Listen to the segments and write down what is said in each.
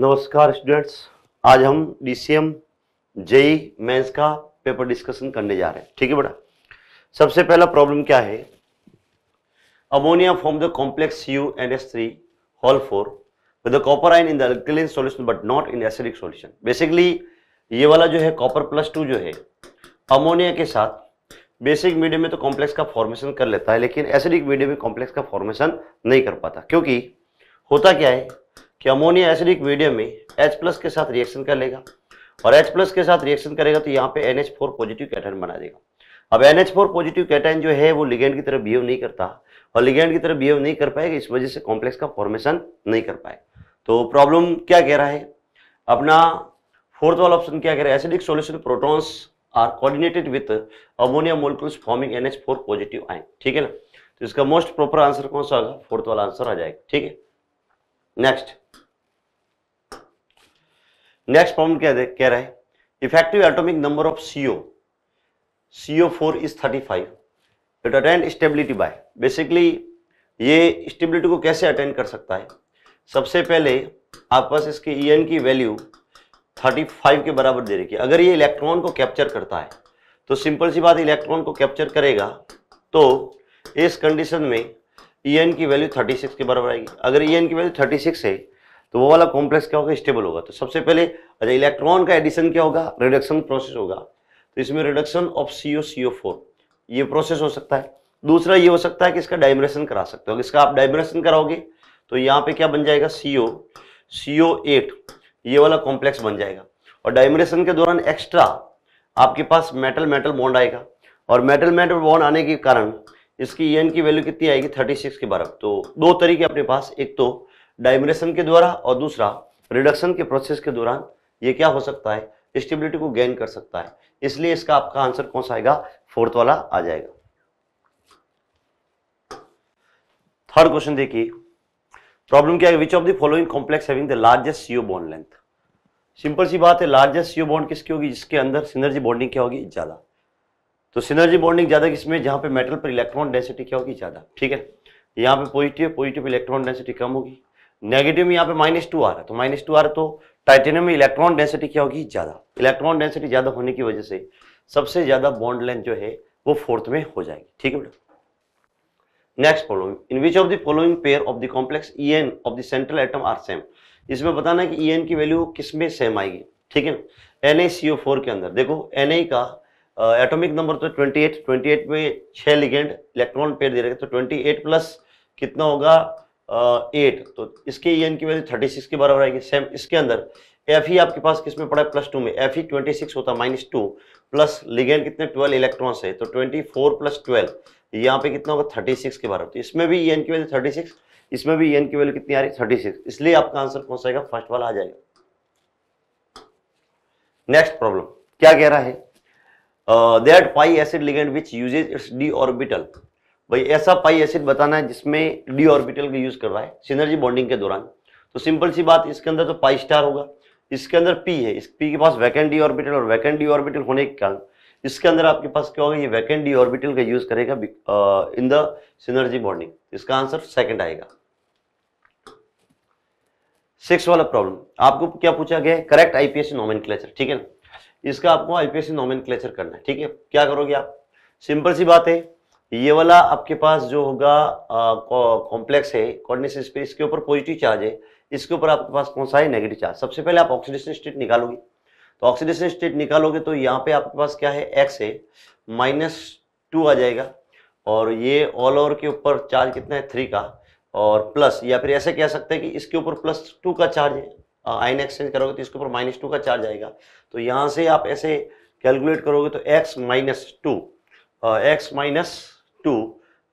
नमस्कार स्टूडेंट्स आज हम डीसीएम जेई मेंस का पेपर डिस्कशन करने जा रहे हैं ठीक है बेटा सबसे पहला प्रॉब्लम क्या है ammonia form the complex U N S three whole four with copper ion in the alkaline but not in acidic solution basically ये वाला जो है कॉपर प्लस टू जो है अमोनिया के साथ बेसिक मीडियम में तो कॉम्प्लेक्स का फॉर्मेशन कर लेता है लेकिन एसिडिक मीडियम में कॉम्प्लेक्स का फॉर्मेशन नहीं कर पाता क्योंकि होता क्या है कि अमोनिया एसिडिक मीडियम में H प्लस के साथ रिएक्शन कर लेगा और H प्लस के साथ रिएक्शन करेगा तो यहाँ पे NH4 पॉजिटिव कैटाइन बना देगा अब NH4 पॉजिटिव कैटन जो है वो लिगेंड की तरफ बिहेव नहीं करता और लिगेंड की तरफ बिहेव नहीं कर पाएगा इस वजह से कॉम्प्लेक्स का फॉर्मेशन नहीं कर पाए तो प्रॉब्लम क्या कह रहा है अपना फोर्थ वाला ऑप्शन क्या कह रहा है acidic solution protons are coordinated with ammonia molecules forming N four positive आए ठीक है ना तो इसका मोस्ट प्रॉपर आंसर कौन सा होगा फोर्थ वाला आंसर आ जाएगा ठीक है नेक्स्ट नेक्स्ट प्रॉब्लम क्या दे कह रहा है effective atomic number of CO CO four is thirty five it attend stability by basically ये स्टेबिलिटी को कैसे अटेंड कर सकता है सबसे पहले आप पास इसके ई की वैल्यू 35 के बराबर दे रखी है अगर ये इलेक्ट्रॉन को कैप्चर करता है तो सिंपल सी बात इलेक्ट्रॉन को कैप्चर करेगा तो इस कंडीशन में ई एन की वैल्यू थर्टी सिक्स के बराबर आएगी अगर ई एन की वैल्यू थर्टी सिक्स है तो वो वाला कॉम्प्लेक्स क्या होगा स्टेबल होगा तो सबसे पहले अच्छा इलेक्ट्रॉन का एडिशन क्या होगा रिडक्शन प्रोसेस होगा तो इसमें reduction of C O C O four ये प्रोसेस हो सकता है दूसरा ये हो सकता है कि इसका डाइमरेशन करा सकते हो इसका आप डाइमरेशन कराओगे तो यहाँ पे क्या बन जाएगा सी ओ सी ओ एट ये वाला कॉम्प्लेक्स बन जाएगा और डाइमरेशन के दौरान एक्स्ट्रा आपके पास मेटल मेटल बॉन्ड आएगा और मेटल मेटल बॉन्ड आने के कारण इसकी एन e की वैल्यू कितनी आएगी थर्टी सिक्स के बारह तो दो तरीके अपने पास एक तो डाइमरेशन के द्वारा और दूसरा रिडक्शन के प्रोसेस के दौरान ये क्या हो सकता है स्टेबिलिटी को गेन कर सकता है इसलिए इसका आपका आंसर कौन सा आएगा फोर्थ वाला आ जाएगा थर्ड क्वेश्चन देखिए प्रॉब्लम क्या है which of the following complex having the largest CO bond length simple सी बात है लार्जेस्ट सीओ बॉन्ड किसकी होगी जिसके अंदर सिनर्जी बॉन्डिंग क्या होगी ज्यादा तो सिनर्जी बॉन्डिंग ज़्यादा किसमें जहां पे मेटल पर इलेक्ट्रॉन डेंसिटी क्या होगी ज़्यादा ठीक है यहाँ पे पॉजिटिव पॉजिटिव इलेक्ट्रॉन डेंसिटी कम होगी नेगेटिव में यहाँ पे माइनस टू आ रहा है तो माइनस टू आ रहा है तो टाइटेनियम में इलेक्ट्रॉन डेंसिटी क्या होगी ज़्यादा इलेक्ट्रॉन डेंसिटी ज़्यादा होने की वजह से सबसे ज़्यादा बॉन्ड लेंथ जो है वो फोर्थ में हो जाएगी ठीक है बेटा next following in which of the following pair of the complex E N of the central atom are same इसमें बताना कि ई एन की वैल्यू किस में सेम आएगी ठीक है एन के अंदर देखो एन का एटॉमिक नंबर तो 28 28 में छह लिगेंड इलेक्ट्रॉन पेयर दे रखे तो 28 प्लस कितना होगा एट तो इसके ई की वैल्यू 36 के बराबर आएगी सेम इसके अंदर एफ ही आपके पास किस में पड़ा है प्लस टू में एफ ही ट्वेंटी सिक्स होता है माइनस टू प्लस लिगेंड कितने ट्वेल्व इलेक्ट्रॉन है तो ट्वेंटी फोर प्लस ट्वेल्व यहाँ पे कितना होगा थर्टी सिक्स के बराबर तो इसमें भी ई की वैल्यू थर्टी सिक्स इसमें भी ई की वैल्यू कितनी आ रही थर्टी सिक्स इसलिए आपका आंसर कौन सा फर्स्ट वाला आ जाएगा नेक्स्ट प्रॉब्लम क्या कह रहा है uh, pi acid ligand which uses its D orbital भाई ऐसा पाई एसिड बताना है जिसमें डी ऑर्बिटल का यूज कर रहा है सिनर्जी बॉन्डिंग के दौरान तो सिंपल सी बात इसके अंदर तो पाई स्टार होगा इसके अंदर पी है इस पी के पास वैकेंट डी ऑर्बिटल और वैकेंट डी ऑर्बिटल होने के कारण इसके अंदर आपके पास क्या होगा ये वैकेंट डी ऑर्बिटल का यूज करेगा इन द सिनर्जी बॉन्डिंग इसका आंसर सेकेंड आएगा सिक्स वाला प्रॉब्लम आपको क्या पूछा गया है करेक्ट आईपीएस नॉमिन ठीक है ना इसका आपको आईपीएससी नॉमिन क्लेचर करना है ठीक है क्या करोगे आप सिंपल सी बात है ये वाला आपके पास जो होगा कॉम्प्लेक्स है कॉर्डिनेशन स्पेस इसके ऊपर पॉजिटिव चार्ज है इसके ऊपर आपके पास कौन सा है नेगेटिव चार्ज सबसे पहले आप ऑक्सीडेशन स्टेट निकालोगे तो ऑक्सीडेशन स्टेट निकालोगे तो यहाँ पे आपके पास क्या है एक्स है माइनस टू आ जाएगा और ये ऑल ओवर के ऊपर चार्ज कितना है थ्री का और प्लस या फिर ऐसे कह सकते हैं कि इसके ऊपर प्लस टू का चार्ज है आइन एक्सचेंज करोगे तो इसके ऊपर माइनस टू का चार्ज आएगा तो यहाँ से आप ऐसे कैलकुलेट करोगे तो X minus two X minus two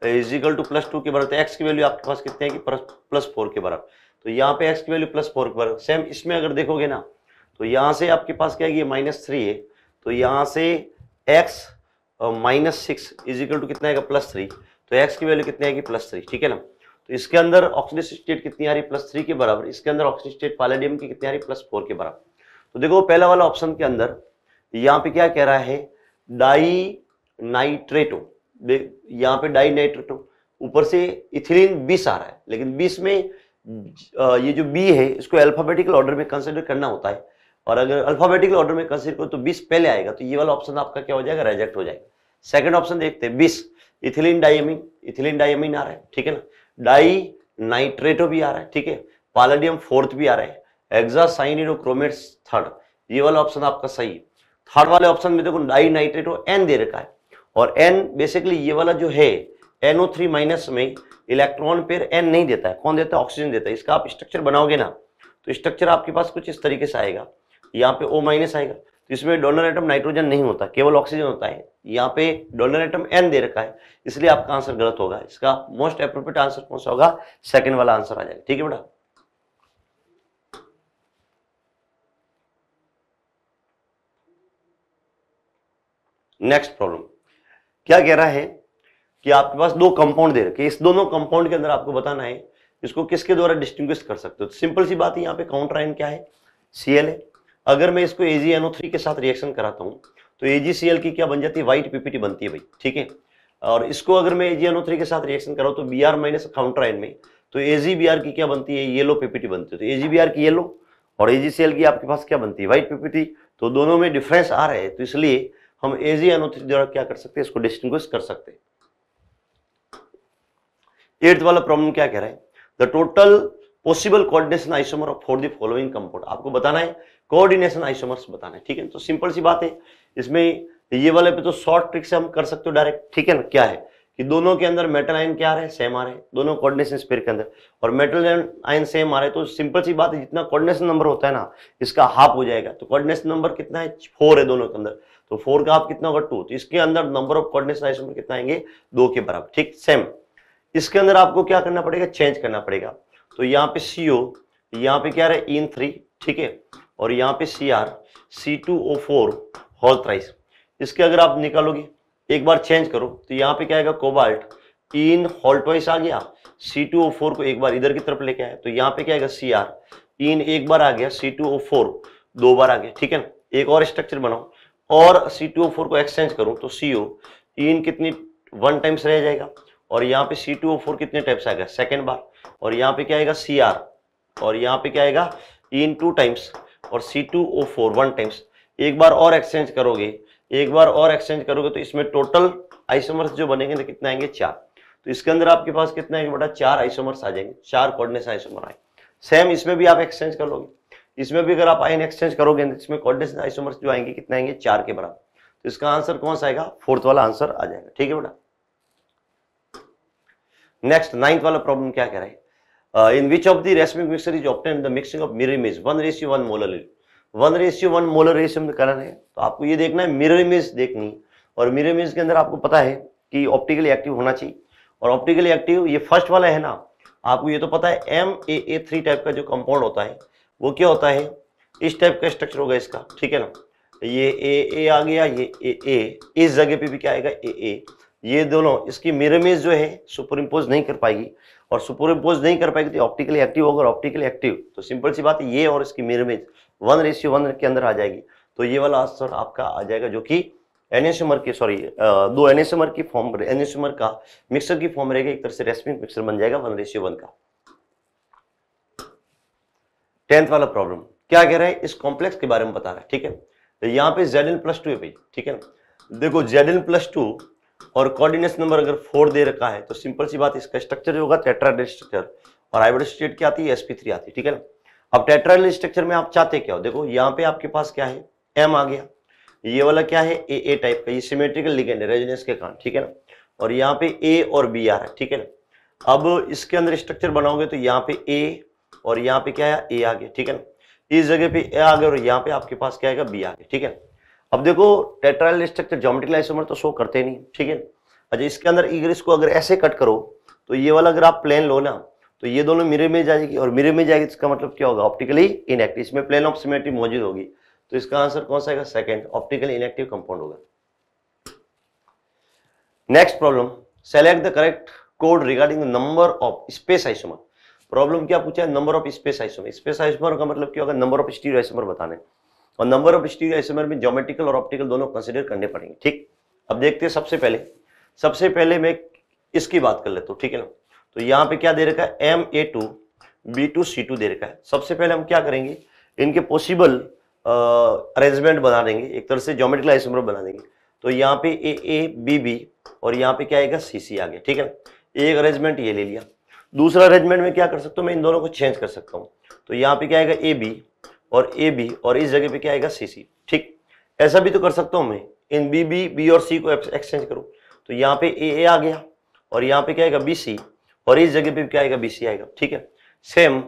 is equal two plus two के बराबर एक्स तो की वैल्यू आपके पास कितने की प्लस फोर के बराबर तो यहाँ पे एक्स की वैल्यू प्लस फोर के बराबर सेम इसमें अगर देखोगे ना तो यहाँ से आपके पास क्या है ये माइनस थ्री है तो यहाँ से X minus six is equal two कितना आएगा प्लस थ्री तो एक्स की वैल्यू कितने आएगी प्लस थ्री ठीक है ना तो इसके अंदर ऑक्सीडेट स्टेट कितनी आ रही प्लस थ्री के बराबर इसके अंदर ऑक्सीडेट स्टेट पैलेडियम की कितनी आ रही प्लस फोर के बराबर तो देखो पहला वाला ऑप्शन के अंदर यहाँ पे क्या कह रहा है डाई नाइट्रेटो यहाँ पे डाई नाइट्रेटो ऊपर से इथिलीन बीस आ रहा है लेकिन बीस में ये जो बी है इसको अल्फाबेटिकल ऑर्डर में कंसिडर करना होता है और अगर अल्फाबेटिकल ऑर्डर में कंसिडर करो तो बीस पहले आएगा तो ये वाला ऑप्शन आपका क्या हो जाएगा रिजेक्ट हो जाएगा सेकेंड ऑप्शन देखते हैं बीस इथिलीन डायमीन इथिलीन डायमीन आ रहा है ठीक है ना डाई नाइट्रेटो भी आ रहा है ठीक है पालेडियम फोर्थ भी आ रहा है एक्सासाइनिडोक्रोमेट थर्ड ये वाला ऑप्शन आपका सही है थर्ड वाले ऑप्शन में देखो डाई नाइट्रेटो एन दे रखा है और एन बेसिकली ये वाला जो है एनओ थ्री माइनस में इलेक्ट्रॉन पेयर एन नहीं देता है कौन देता है ऑक्सीजन देता है इसका आप स्ट्रक्चर बनाओगे ना तो स्ट्रक्चर आपके पास कुछ इस तरीके से आएगा यहाँ पे ओ माइनस आएगा इसमें डोनर एटम नाइट्रोजन नहीं होता केवल ऑक्सीजन होता है यहाँ पे डोनर एटम एन दे रखा है इसलिए आपका आंसर गलत होगा इसका मोस्ट अप्रोप्रिएट आंसर कौन सा होगा सेकंड वाला आंसर आ जाएगा ठीक है बेटा नेक्स्ट प्रॉब्लम क्या कह रहा है कि आपके पास दो कंपाउंड दे रखे इस दोनों कंपाउंड के अंदर आपको बताना है इसको किसके द्वारा डिस्टिंग्विश कर सकते हो सिंपल तो सी बात है यहाँ पे काउंटर आयन क्या है सीएल है अगर मैं इसको थ्री के साथ रिएक्शन कराता हूँ तो एजीसीएल की क्या बन जाती है वाइट पीपीटी बनती है भाई ठीक है और इसको अगर मैं एजीएनओ के साथ रिएक्शन कराऊँ तो बी आर माइनस काउंटर आइन में तो एजीबीआर की क्या बनती है येलो पीपीटी बनती है तो एजीबीआर की येलो और एजीसीएल की आपके पास क्या बनती है वाइट पीपीटी तो दोनों में डिफरेंस आ रहे हैं तो इसलिए हम ओ थ्री द्वारा क्या कर सकते हैं इसको डिस्टिंग कर सकते हैं एट्थ वाला प्रॉब्लम क्या कह रहा है the total possible coordination isomer of for the following compound आपको बताना है कोऑर्डिनेशन आइसोमर्स बताना है ठीक है तो सिंपल सी बात है इसमें ये वाले पे तो शॉर्ट ट्रिक से हम कर सकते हो डायरेक्ट ठीक है ना क्या है कि दोनों के अंदर मेटल आयन क्या रहे सेम आ रहे हैं दोनों कोऑर्डिनेशन स्पेयर के अंदर और मेटल आयन सेम आ रहे तो सिंपल सी बात है जितना कोऑर्डिनेशन नंबर होता है ना इसका हाफ हो जाएगा तो कोऑर्डिनेशन नंबर कितना है फोर है दोनों के अंदर तो फोर का हाफ कितना होगा टू तो इसके अंदर नंबर ऑफ कोऑर्डिनेशन आइसोमर कितना आएंगे दो के बराबर ठीक सेम इसके अंदर आपको क्या करना पड़ेगा चेंज करना पड़ेगा तो यहाँ पे सीओ यहाँ पे क्या रहे इन थ्री ठीक है और यहाँ पे C R C two O four whole thrice इसके अगर आप निकालोगे एक बार चेंज करो तो यहाँ पे क्या आएगा कोबाल्ट इन हॉल ट्वाइस आ गया सी टू ओ फोर को एक बार इधर की तरफ लेके आया तो यहाँ पे क्या आएगा सी आर इन एक बार आ गया सी टू ओ फोर दो बार आ गया ठीक है ना एक और स्ट्रक्चर बनाओ और सी टू ओ फोर को एक्सचेंज करूँ तो सी ओ इन कितनी वन टाइम्स रह जाएगा और यहाँ पे सी टू ओ फोर कितने टाइप्स आएगा सेकेंड बार और यहाँ पे क्या आएगा सी आर और यहाँ पे क्या आएगा इन टू टाइम्स और C two O four one times एक बार और एक्सचेंज करोगे एक बार और एक्सचेंज करोगे तो इसमें टोटल आइसोमर्स जो बनेंगे ना कितने आएंगे चार तो इसके अंदर आपके पास कितना है बेटा चार आइसोमर्स आ जाएंगे चार कोऑर्डिनेशन आइसोमर आए सेम इसमें भी आप एक्सचेंज कर लोगे इसमें भी अगर आप आइन एक्सचेंज करोगे तो इसमें कोऑर्डिनेशन आइसोमर्स जो आएंगे कितने आएंगे चार के बराबर तो इसका आंसर कौन सा आएगा फोर्थ वाला आंसर आ जाएगा ठीक है बेटा नेक्स्ट नाइन्थ वाला प्रॉब्लम क्या कह रहा है Uh, in which of the racemic mixture is obtained the mixing of mirror image one ratio one molar one ratio one molar ratio में करना है तो आपको ये देखना है मिरर इमेज देखनी और मिरर इमेज के अंदर आपको पता है कि ऑप्टिकली एक्टिव होना चाहिए और ऑप्टिकली एक्टिव ये फर्स्ट वाला है ना आपको ये तो पता है M A A three type का जो कंपाउंड होता है वो क्या होता है इस टाइप का स्ट्रक्चर होगा इसका ठीक है ना ये ए ए आ गया ये ए ए इस जगह पे भी क्या आएगा ए ए ये दोनों इसकी मिरमेज जो है सुपर इम्पोज नहीं कर पाएगी और सुपर इम्पोज नहीं कर पाएगी तो ऑप्टिकली एक्टिव होगा ऑप्टिकली एक्टिव तो सिंपल सी बात है ये और इसकी mirror image one ratio one के अंदर आ जाएगी तो ये वाला आंसर आपका आ जाएगा जो कि एनएसएमआर के सॉरी दो एनएसएमआर की फॉर्म एनएसएमआर का मिक्सर की फॉर्म रहेगा एक तरह से रेस्मिक मिक्सर बन जाएगा वन रेशियो वन का टेंथ वाला प्रॉब्लम क्या कह रहा है इस कॉम्प्लेक्स के बारे में बता रहा है ठीक है तो यहाँ पे जेड एन प्लस टू है भाई ठीक है देखो जेड एन प्लस टू और कोऑर्डिनेट नंबर अगर फोर दे रखा है तो सिंपल सी बात इसका स्ट्रक्चर जो होगा टेट्राडेड स्ट्रक्चर और हाइब्रिड स्टेट क्या आती है एसपी थ्री आती है ठीक है ना अब टेट्राल स्ट्रक्चर में आप चाहते क्या हो देखो यहाँ पे आपके पास क्या है एम आ गया ये वाला क्या है ए ए टाइप का ये सिमेट्रिकल लिगेंड है रेजिनेस के कारण ठीक है ना और यहाँ पे ए और बी आ रहा है ठीक है ना अब इसके अंदर स्ट्रक्चर बनाओगे तो यहाँ पे ए और यहाँ पे क्या है ए आ गया ठीक है ना इस जगह पे ए आ गया और यहाँ पे आपके पास क्या आएगा बी आ गया ठीक है ना अब देखो टेट्राइल स्ट्रक्चर जोमेट्रिकल आइसोमर तो शो करते नहीं ठीक है अच्छा इसके अंदर ईगरिस को अगर ऐसे कट करो तो ये वाला अगर आप प्लेन लो ना तो ये दोनों मिरर में जाएगी और मिरर में जाएगी इसका मतलब क्या होगा ऑप्टिकली इनएक्टिव इसमें प्लेन ऑफ सिमेट्री मौजूद होगी तो इसका आंसर कौन सा सेकेंड ऑप्टिकली इनएक्टिव कंपाउंड होगा next problem select the correct code regarding number of space isomer problem क्या पूछा है number of space isomer space isomer का मतलब क्या होगा नंबर ऑफ स्टीरियो आइसोमर बताने और नंबर ऑफ स्टीरियो आइसोमर में जोमेटिकल और ऑप्टिकल दोनों कंसिडर करने पड़ेंगे ठीक अब देखते हैं सबसे पहले सबसे पहले मैं इसकी बात कर लेता हूँ ठीक है ना तो यहाँ पे क्या दे रखा है M A two B two C two दे रखा है सबसे पहले हम क्या करेंगे इनके पॉसिबल अरेंजमेंट बना देंगे एक तरह से जोमेटिकल आइसोमर बना देंगे तो यहाँ पे ए ए बी बी और यहाँ पे क्या आएगा सी सी आ गया ठीक है एक अरेंजमेंट ये ले लिया दूसरा अरेंजमेंट में क्या कर सकता हूँ मैं इन दोनों को चेंज कर सकता हूँ तो यहाँ पे क्या आएगा ए बी और ए बी और इस जगह पे क्या आएगा सी सी ठीक ऐसा भी तो कर सकता हूँ मैं इन बी बी बी और सी को एक्सचेंज करूं तो यहाँ पे ए ए आ गया और यहाँ पे क्या आएगा बी सी और इस जगह पे क्या आएगा बी सी आएगा ठीक है सेम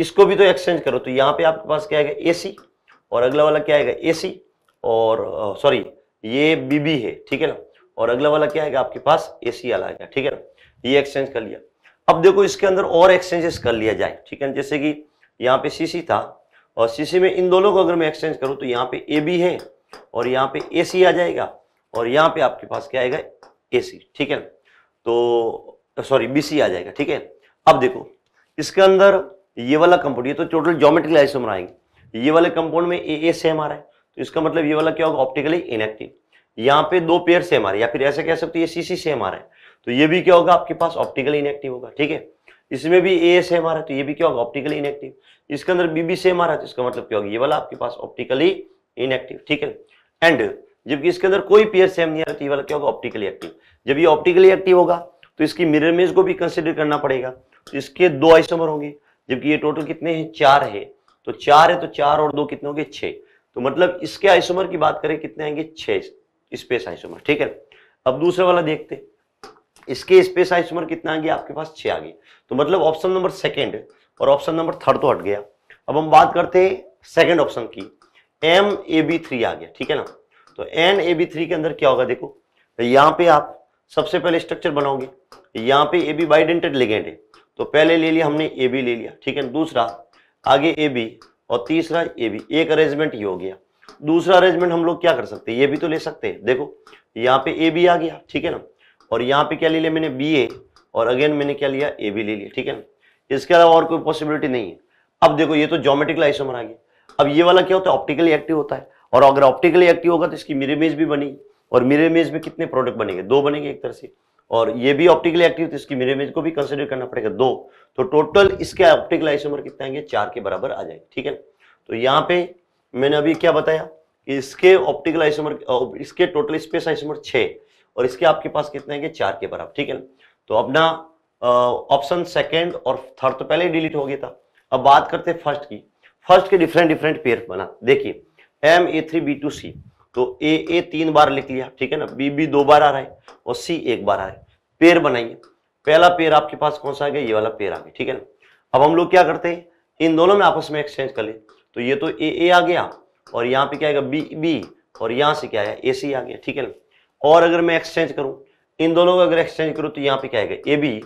इसको भी तो एक्सचेंज करो तो यहाँ पे आपके पास क्या आएगा ए सी और अगला वाला क्या आएगा ए सी और सॉरी ये बी बी है ठीक है ना और अगला वाला क्या आएगा आपके पास ए सी वाला आएगा ठीक है ना ये एक्सचेंज कर लिया अब देखो इसके अंदर और एक्सचेंजेस कर लिया जाए ठीक है जैसे कि यहाँ पे सी सी था और सी में इन दोनों को अगर मैं एक्सचेंज करूं तो यहाँ पे ए बी है और यहाँ पे ए सी आ जाएगा और यहाँ पे आपके पास क्या आएगा ए सी ठीक है तो सॉरी बी सी आ जाएगा ठीक है अब देखो इसके अंदर ये वाला कंपाउंड ये तो टोटल जोमेट्रिकल आइसोमर आएंगे ये वाले कंपाउंड में ए ए सेम आ रहा है तो इसका मतलब ये वाला क्या होगा ऑप्टिकली इनएक्टिव यहाँ पे दो पेयर सेम आ रहे हैं या फिर ऐसे कह सकते हैं ये सी सी सेम आ रहा है तो ये भी क्या होगा आपके पास ऑप्टिकली इनएक्टिव होगा ठीक है इसमें भी ए सेम आ रहा है तो ये भी क्या होगा ऑप्टिकली इनएक्टिव इसके अंदर बी भी सेम आ रहा है तो इसका मतलब क्या होगा ये वाला आपके पास ऑप्टिकली इनएक्टिव ठीक है एंड जबकि इसके अंदर कोई पेयर सेम नहीं आ रहा तो ये वाला क्या होगा ऑप्टिकली एक्टिव जब ये ऑप्टिकली एक्टिव होगा तो इसकी मिरर इमेज को भी कंसिडर करना पड़ेगा तो इसके दो आइसोमर होंगे जबकि ये टोटल कितने हैं चार है तो चार है तो चार और दो कितने होंगे छह तो मतलब इसके आइसोमर की बात करें कितने आएंगे छह स्पेस आइसोमर ठीक है अब दूसरे वाला देखते हैं इसके स्पेस आइस कितना आ गया आपके पास छः आ गया तो मतलब ऑप्शन नंबर सेकेंड और ऑप्शन नंबर थर्ड तो हट गया अब हम बात करते हैं सेकेंड ऑप्शन की एम ए बी थ्री आ गया ठीक है ना तो एन ए बी थ्री के अंदर क्या होगा देखो तो यहाँ पे आप सबसे पहले स्ट्रक्चर बनाओगे यहाँ पे ए बी बाइडेंटेड लिगेंड है तो पहले ले लिया हमने ए बी ले लिया ठीक है दूसरा आगे ए बी और तीसरा ए बी एक अरेंजमेंट ये हो गया दूसरा अरेंजमेंट हम लोग क्या कर सकते हैं ये भी तो ले सकते हैं देखो यहाँ पे ए बी आ गया ठीक है ना और यहाँ पे क्या ले लिया मैंने बी ए और अगेन मैंने क्या लिया ए बी ले लिया ठीक है ना इसके अलावा और कोई पॉसिबिलिटी नहीं है अब देखो ये तो जोमेटिकल आइसोमर आ गया अब ये वाला क्या होता है ऑप्टिकली एक्टिव होता है और अगर ऑप्टिकली एक्टिव होगा तो इसकी मिरे इमेज भी बनेगी और मिरे इमेज में कितने प्रोडक्ट बनेंगे दो बनेंगे एक तरह से और ये भी ऑप्टिकली एक्टिव तो इसकी मिरे इमेज को भी कंसिडर करना पड़ेगा दो तो टोटल इसके ऑप्टिकल आइसोमर कितने आएंगे चार के बराबर आ जाएंगे ठीक है तो यहाँ पे मैंने अभी क्या बताया कि इसके ऑप्टिकल आइसोमर इसके टोटल स्पेस आइसोमर छह और इसके आपके पास कितने हैं चार के बराबर ठीक है ना तो अपना ऑप्शन सेकेंड और थर्ड तो पहले ही डिलीट हो गया था अब बात करते हैं फर्स्ट की फर्स्ट के डिफरेंट डिफरेंट पेयर बना देखिए M A three B two C तो ए ए तीन बार लिख लिया ठीक है ना बी बी दो बार आ रहा है और सी एक बार आ रहा है पेयर बनाइए पहला पेयर आपके पास कौन सा आ गया ये वाला पेयर आ गया ठीक है ना अब हम लोग क्या करते हैं इन दोनों में आपस में एक्सचेंज कर ले तो ये तो ए ए आ गया और यहाँ पे क्या आएगा बी बी और यहाँ से क्या आया ए सी आ गया ठीक है ना और अगर मैं एक्सचेंज करूं इन दोनों को अगर एक्सचेंज करूं तो यहां पे क्या आएगा ए बी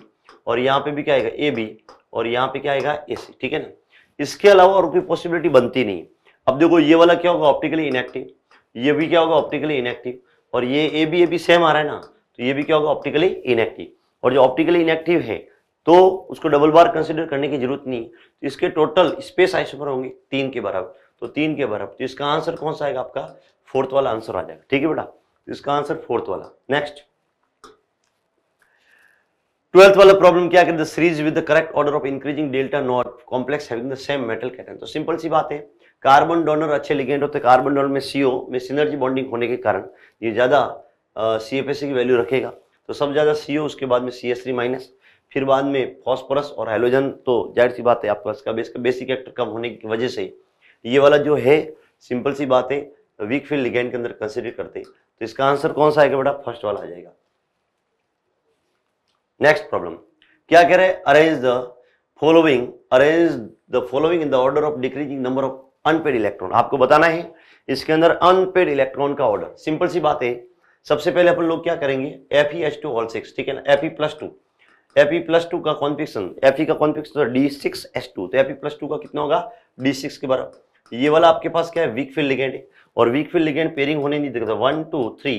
और यहां पे भी क्या आएगा ए बी और यहां पे क्या आएगा ए सी ठीक है ना इसके अलावा और कोई पॉसिबिलिटी बनती नहीं अब देखो ये वाला क्या होगा ऑप्टिकली इनएक्टिव ये भी क्या होगा ऑप्टिकली इनएक्टिव और ये A B A B same आ रहा है ना तो ये भी क्या होगा ऑप्टिकली इनएक्टिव और जो ऑप्टिकली इनएक्टिव है तो उसको डबल बार कंसिडर करने की जरूरत नहीं तो इसके टोटल स्पेस आइसोमर होंगे तीन के बराबर तो तीन के बराबर तो इसका आंसर कौन सा आएगा आपका फोर्थ वाला आंसर आ जाएगा ठीक है बेटा इसका आंसर फोर्थ वाला नेक्स्ट ट्वेल्थ वाला प्रॉब्लम क्या कहते series with the correct order of increasing delta not complex having the same metal cation तो सिंपल सी बात है कार्बन डोनर अच्छे लिगेंड होते कार्बन डोनर में सीओ में सिनर्जी बॉन्डिंग होने के कारण ये ज़्यादा सी की वैल्यू रखेगा तो सब ज़्यादा सीओ उसके बाद में सी एस माइनस फिर बाद में फॉस्फोरस और हाइलोजन तो जाहिर सी बात है आपके पास का बेसिक एक्टर कम होने की वजह से ये वाला जो है सिंपल सी बात है वीक फील्ड लिगेंड के अंदर कंसिडर करते तो इसका आंसर कौन सा आएगा बेटा फर्स्ट वाला आ जाएगा नेक्स्ट प्रॉब्लम क्या कह रहे हैं arrange the following arrange the following in the order of decreasing number of unpaired electron आपको बताना है इसके अंदर अनपेड इलेक्ट्रॉन का ऑर्डर सिंपल सी बात है सबसे पहले अपन लोग क्या करेंगे F E H two all six ठीक है ना F E plus two F E plus two का कॉन्फिक्सन एफ ई का configuration D six H two तो एफ ई प्लस टू का कितना होगा डी सिक्स के बराबर ये वाला आपके पास क्या है वीक फील्ड लिगेंड है और वीक फील्ड लिगेंड पेयरिंग होने नहीं देता one two three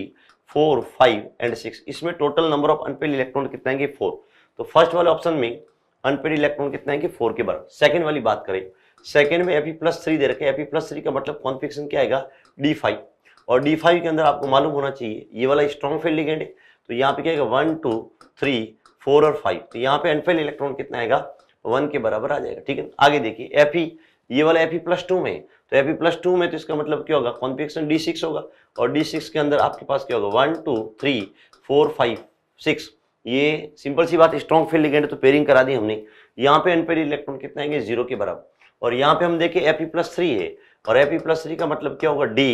four five and six इसमें total number of unpaired electron कितने आएंगे फोर तो फर्स्ट वाले ऑप्शन में अनपेड इलेक्ट्रॉन कितने आएंगे फोर के बराबर सेकंड वाली बात करें सेकंड में एपी प्लस थ्री दे रखे एपी प्लस थ्री का मतलब कॉन्फिक्शन क्या आएगा डी फाइव और डी फाइव के अंदर आपको मालूम होना चाहिए ये वाला स्ट्रॉन्ग फील्ड लिगेंड है तो यहाँ पे क्या आएगा वन टू थ्री फोर और फाइव तो यहाँ पे अनफेल इलेक्ट्रॉन कितना आएगा वन के बराबर आ जाएगा ठीक है आगे देखिए एफ ये वाला एफ प्लस टू में तो ए प्लस टू में तो इसका मतलब क्या होगा कॉन्फिक्सन डी सिक्स होगा और डी सिक्स के अंदर आपके पास क्या होगा one two three four five six ये सिंपल सी बात स्ट्रॉन्ग फील्ड लिगेंड तो पेयरिंग करा दी हमने यहाँ पे अनपेड इलेक्ट्रॉन कितने आएंगे जीरो के बराबर और यहाँ पे हम देखें एपी प्लस थ्री है और एपी प्लस थ्री का मतलब क्या होगा डी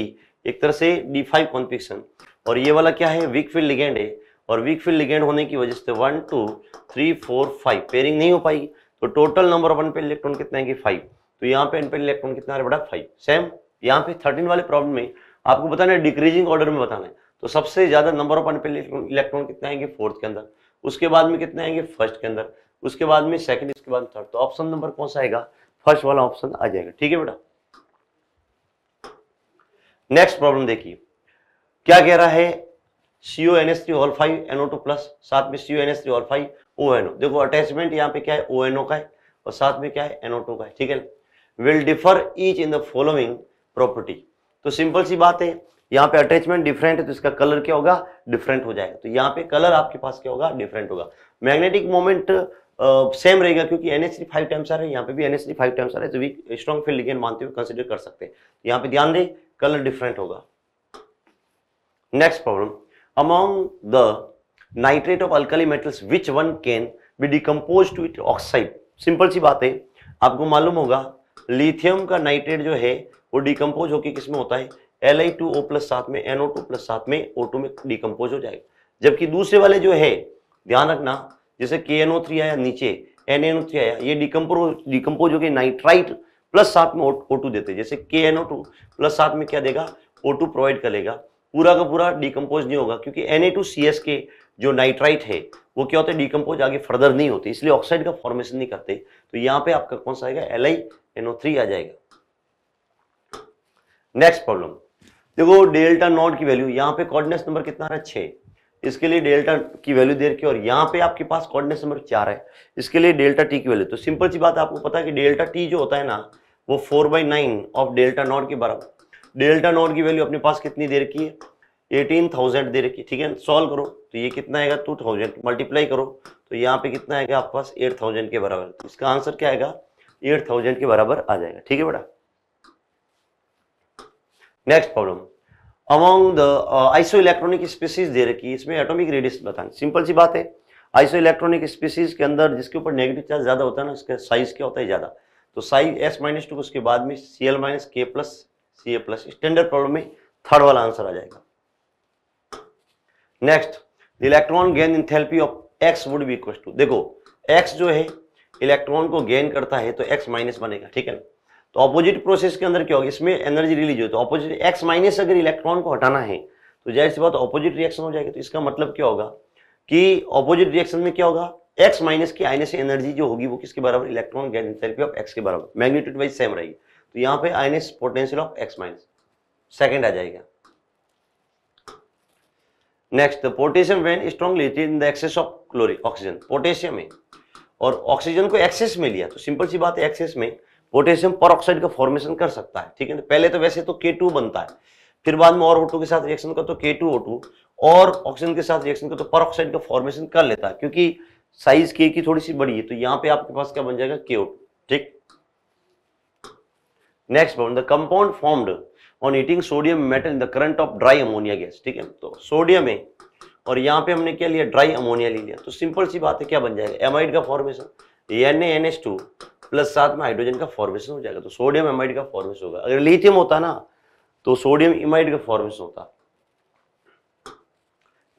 एक तरह से डी फाइव कॉन्फिक्सन और ये वाला क्या है वीक फील्ड लिगेंड है और वीक फील्ड लिगेंड होने की वजह से one two three four five pairing नहीं हो पाएगी तो total number of unpaired electron कितने आएंगे फाइव तो यहाँ पे एन इलेक्ट्रॉन e कितना बड़ा फाइव सेम यहाँ पे थर्टीन वाले प्रॉब्लम में आपको बताना है डिक्रीजिंग ऑर्डर में बताना है तो सबसे ज्यादा नंबर ऑफ अनपेन इलेक्ट्रॉन कितने आएंगे फोर्थ के अंदर उसके बाद में कितने आएंगे फर्स्ट के अंदर उसके बाद में सेकंड इसके बाद थर्ड तो ऑप्शन नंबर कौन सा आएगा फर्स्ट वाला ऑप्शन आ जाएगा ठीक है बेटा नेक्स्ट प्रॉब्लम देखिए क्या कह रहा है CO N S three all five NO two plus साथ में CO N S three all five O NO देखो अटैचमेंट यहाँ पे क्या है ओ एनओ का है और साथ में क्या है एनओ टू का है ठीक है will differ each in the following property तो सिंपल सी बात है यहाँ पे अटैचमेंट डिफरेंट है तो इसका कलर क्या होगा डिफरेंट हो जाएगा तो यहाँ पे कलर आपके पास क्या होगा डिफरेंट होगा मैग्नेटिक मोमेंट सेम रहेगा क्योंकि एन एच फाइव टाइम्स आ रहे हैं यहाँ पे भी एन एच फाइव टाइम्स आ रहे हैं तो वीक स्ट्रॉन्ग फील्ड लिगेंड मानते हुए कंसिडर कर सकते हैं तो यहाँ पे ध्यान दें कलर डिफरेंट होगा next problem among the nitrate of alkali metals which one can be decompose to it oxide simple सी बात है आपको मालूम होगा लिथियम का नाइट्रेट जो है वो डिकम्पोज होकर किस होता है L I two O plus साथ में एनओ टू प्लस साथ में ओ टू में डिकम्पोज हो जाएगा जबकि दूसरे वाले जो है ध्यान रखना जैसे के एन थ्री आया नीचे एन एनओ ओ थ्री आया ये डिकम्पोज डिकम्पोज होकर नाइट्राइट प्लस साथ में ओ टू देते जैसे के एन ओ टू प्लस साथ में क्या देगा ओ टू प्रोवाइड करेगा पूरा का पूरा डिकम्पोज नहीं होगा क्योंकि N A two C S के जो नाइट्राइट है वो क्या होता है डिकम्पोज आगे फर्दर नहीं होते इसलिए ऑक्साइड का फॉर्मेशन नहीं करते तो यहाँ पे आपका कौन सा आएगा एल आई एनओ थ्री आ जाएगा नेक्स्ट प्रॉब्लम देखो डेल्टा नॉट की वैल्यू यहां पे कॉर्डिनेस नंबर कितना है छः इसके लिए डेल्टा की वैल्यू दे रखी और यहां पे आपके पास कॉर्डिनेस नंबर चार है इसके लिए डेल्टा टी की वैल्यू तो सिंपल सी बात आपको पता है कि डेल्टा टी जो होता है ना वो four by nine of delta not के बराबर डेल्टा नॉट की वैल्यू अपने पास कितनी दे रखी है एटीन थाउजेंड दे रखी ठीक है सॉल्व करो तो ये कितना आएगा टू थाउजेंड मल्टीप्लाई करो तो यहाँ पे कितना आएगा आपके पास एट थाउजेंड के बराबर तो इसका आंसर क्या आएगा एट थाउजेंड के बराबर आ जाएगा ठीक है बेटा next problem among the iso electronic species दे रखी है इसमें एटोमिक रेडियस बताएं सिंपल सी बात है आइसो इलेक्ट्रॉनिक स्पीसीज के अंदर जिसके ऊपर नेगेटिव चार्ज ज्यादा होता है ना उसका साइज क्या होता है ज्यादा तो साइज एस माइनस टू उसके बाद में सी एल माइनस के plus C A plus standard problem में थर्ड वाला आंसर आ जाएगा next the electron gain enthalpy of X would be equal to देखो एक्स जो है इलेक्ट्रॉन को गेन करता है तो एक्स माइनस बनेगा ठीक है तो ऑपोजिट प्रोसेस के अंदर क्या होगा इसमें एनर्जी रिलीज हो तो ऑपोजिट एक्स माइनस अगर इलेक्ट्रॉन को हटाना है तो जाहिर सी बात ऑपोजिट रिएक्शन हो जाएगा तो इसका मतलब क्या होगा कि ऑपोजिट रिएक्शन में क्या होगा एक्स माइनस की आइनस एनर्जी जो होगी वो किसके बराबर electron gain enthalpy of X के बराबर मैग्नीट्यूड वाइज सेम रहेगी तो यहाँ पे ionisation potential of X minus second आ जाएगा next potassium when strong strongly in the excess of chloric oxygen potassium है और ऑक्सीजन को एक्सेस में लिया तो सिंपल सी बात है एक्सेस में पोटेशियम पर का फॉर्मेशन कर सकता है ठीक है पहले तो वैसे तो के बनता है फिर बाद में और ओ के साथ रिएक्शन कर तो के और ऑक्सीजन के साथ रिएक्शन कर तो पर का फॉर्मेशन कर लेता है क्योंकि साइज के की थोड़ी सी बड़ी है तो यहाँ पे आपके पास क्या बन जाएगा के ठीक next point the compound formed on heating sodium metal in the current of dry ammonia gas ठीक है तो सोडियम है और यहाँ पे हमने क्या लिया ड्राई अमोनिया ले लिया तो सिंपल सी बात है क्या बन जाएगा एमाइड का formation N N S two plus साथ में हाइड्रोजन का फॉर्मेशन हो जाएगा तो सोडियम एमाइड का फॉर्मेशन होगा अगर लिथियम होता ना तो सोडियम इमाइड का फॉर्मेशन होता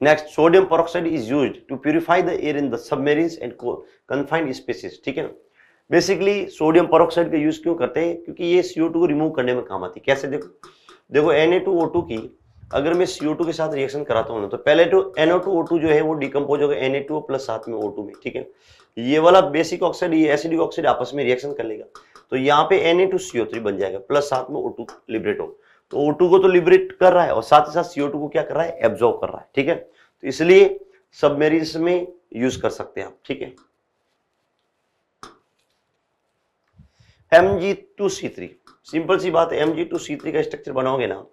next sodium peroxide is use to purify the air in the submarines and confined spaces ठीक है ना बेसिकली सोडियम परोक्साइड का यूज क्यों करते हैं क्योंकि ये CO2 को रिमूव करने में काम आती है कैसे देखो देखो Na2O2 की अगर मैं टू के साथ रिएक्शन कराता हूँ ना तो पहले तो टू जो है वो डिकम्पोज होगा टू प्लस साथ में O2 में ठीक है ये वाला बेसिक ऑक्साइड ये एसिडिक ऑक्साइड आपस में रिएक्शन कर लेगा तो यहाँ पे थ्री बन जाएगा प्लस साथ में O2 लिबरेट होगा तो O2 को तो लिबरेट कर रहा है और साथ ही साथ CO2 को क्या कर रहा है एब्जॉर्व कर रहा है ठीक है तो इसलिए सब में यूज कर सकते हैं आप ठीक है M G two C three simple सी बात है M G two C three का स्ट्रक्चर बनाओगे ना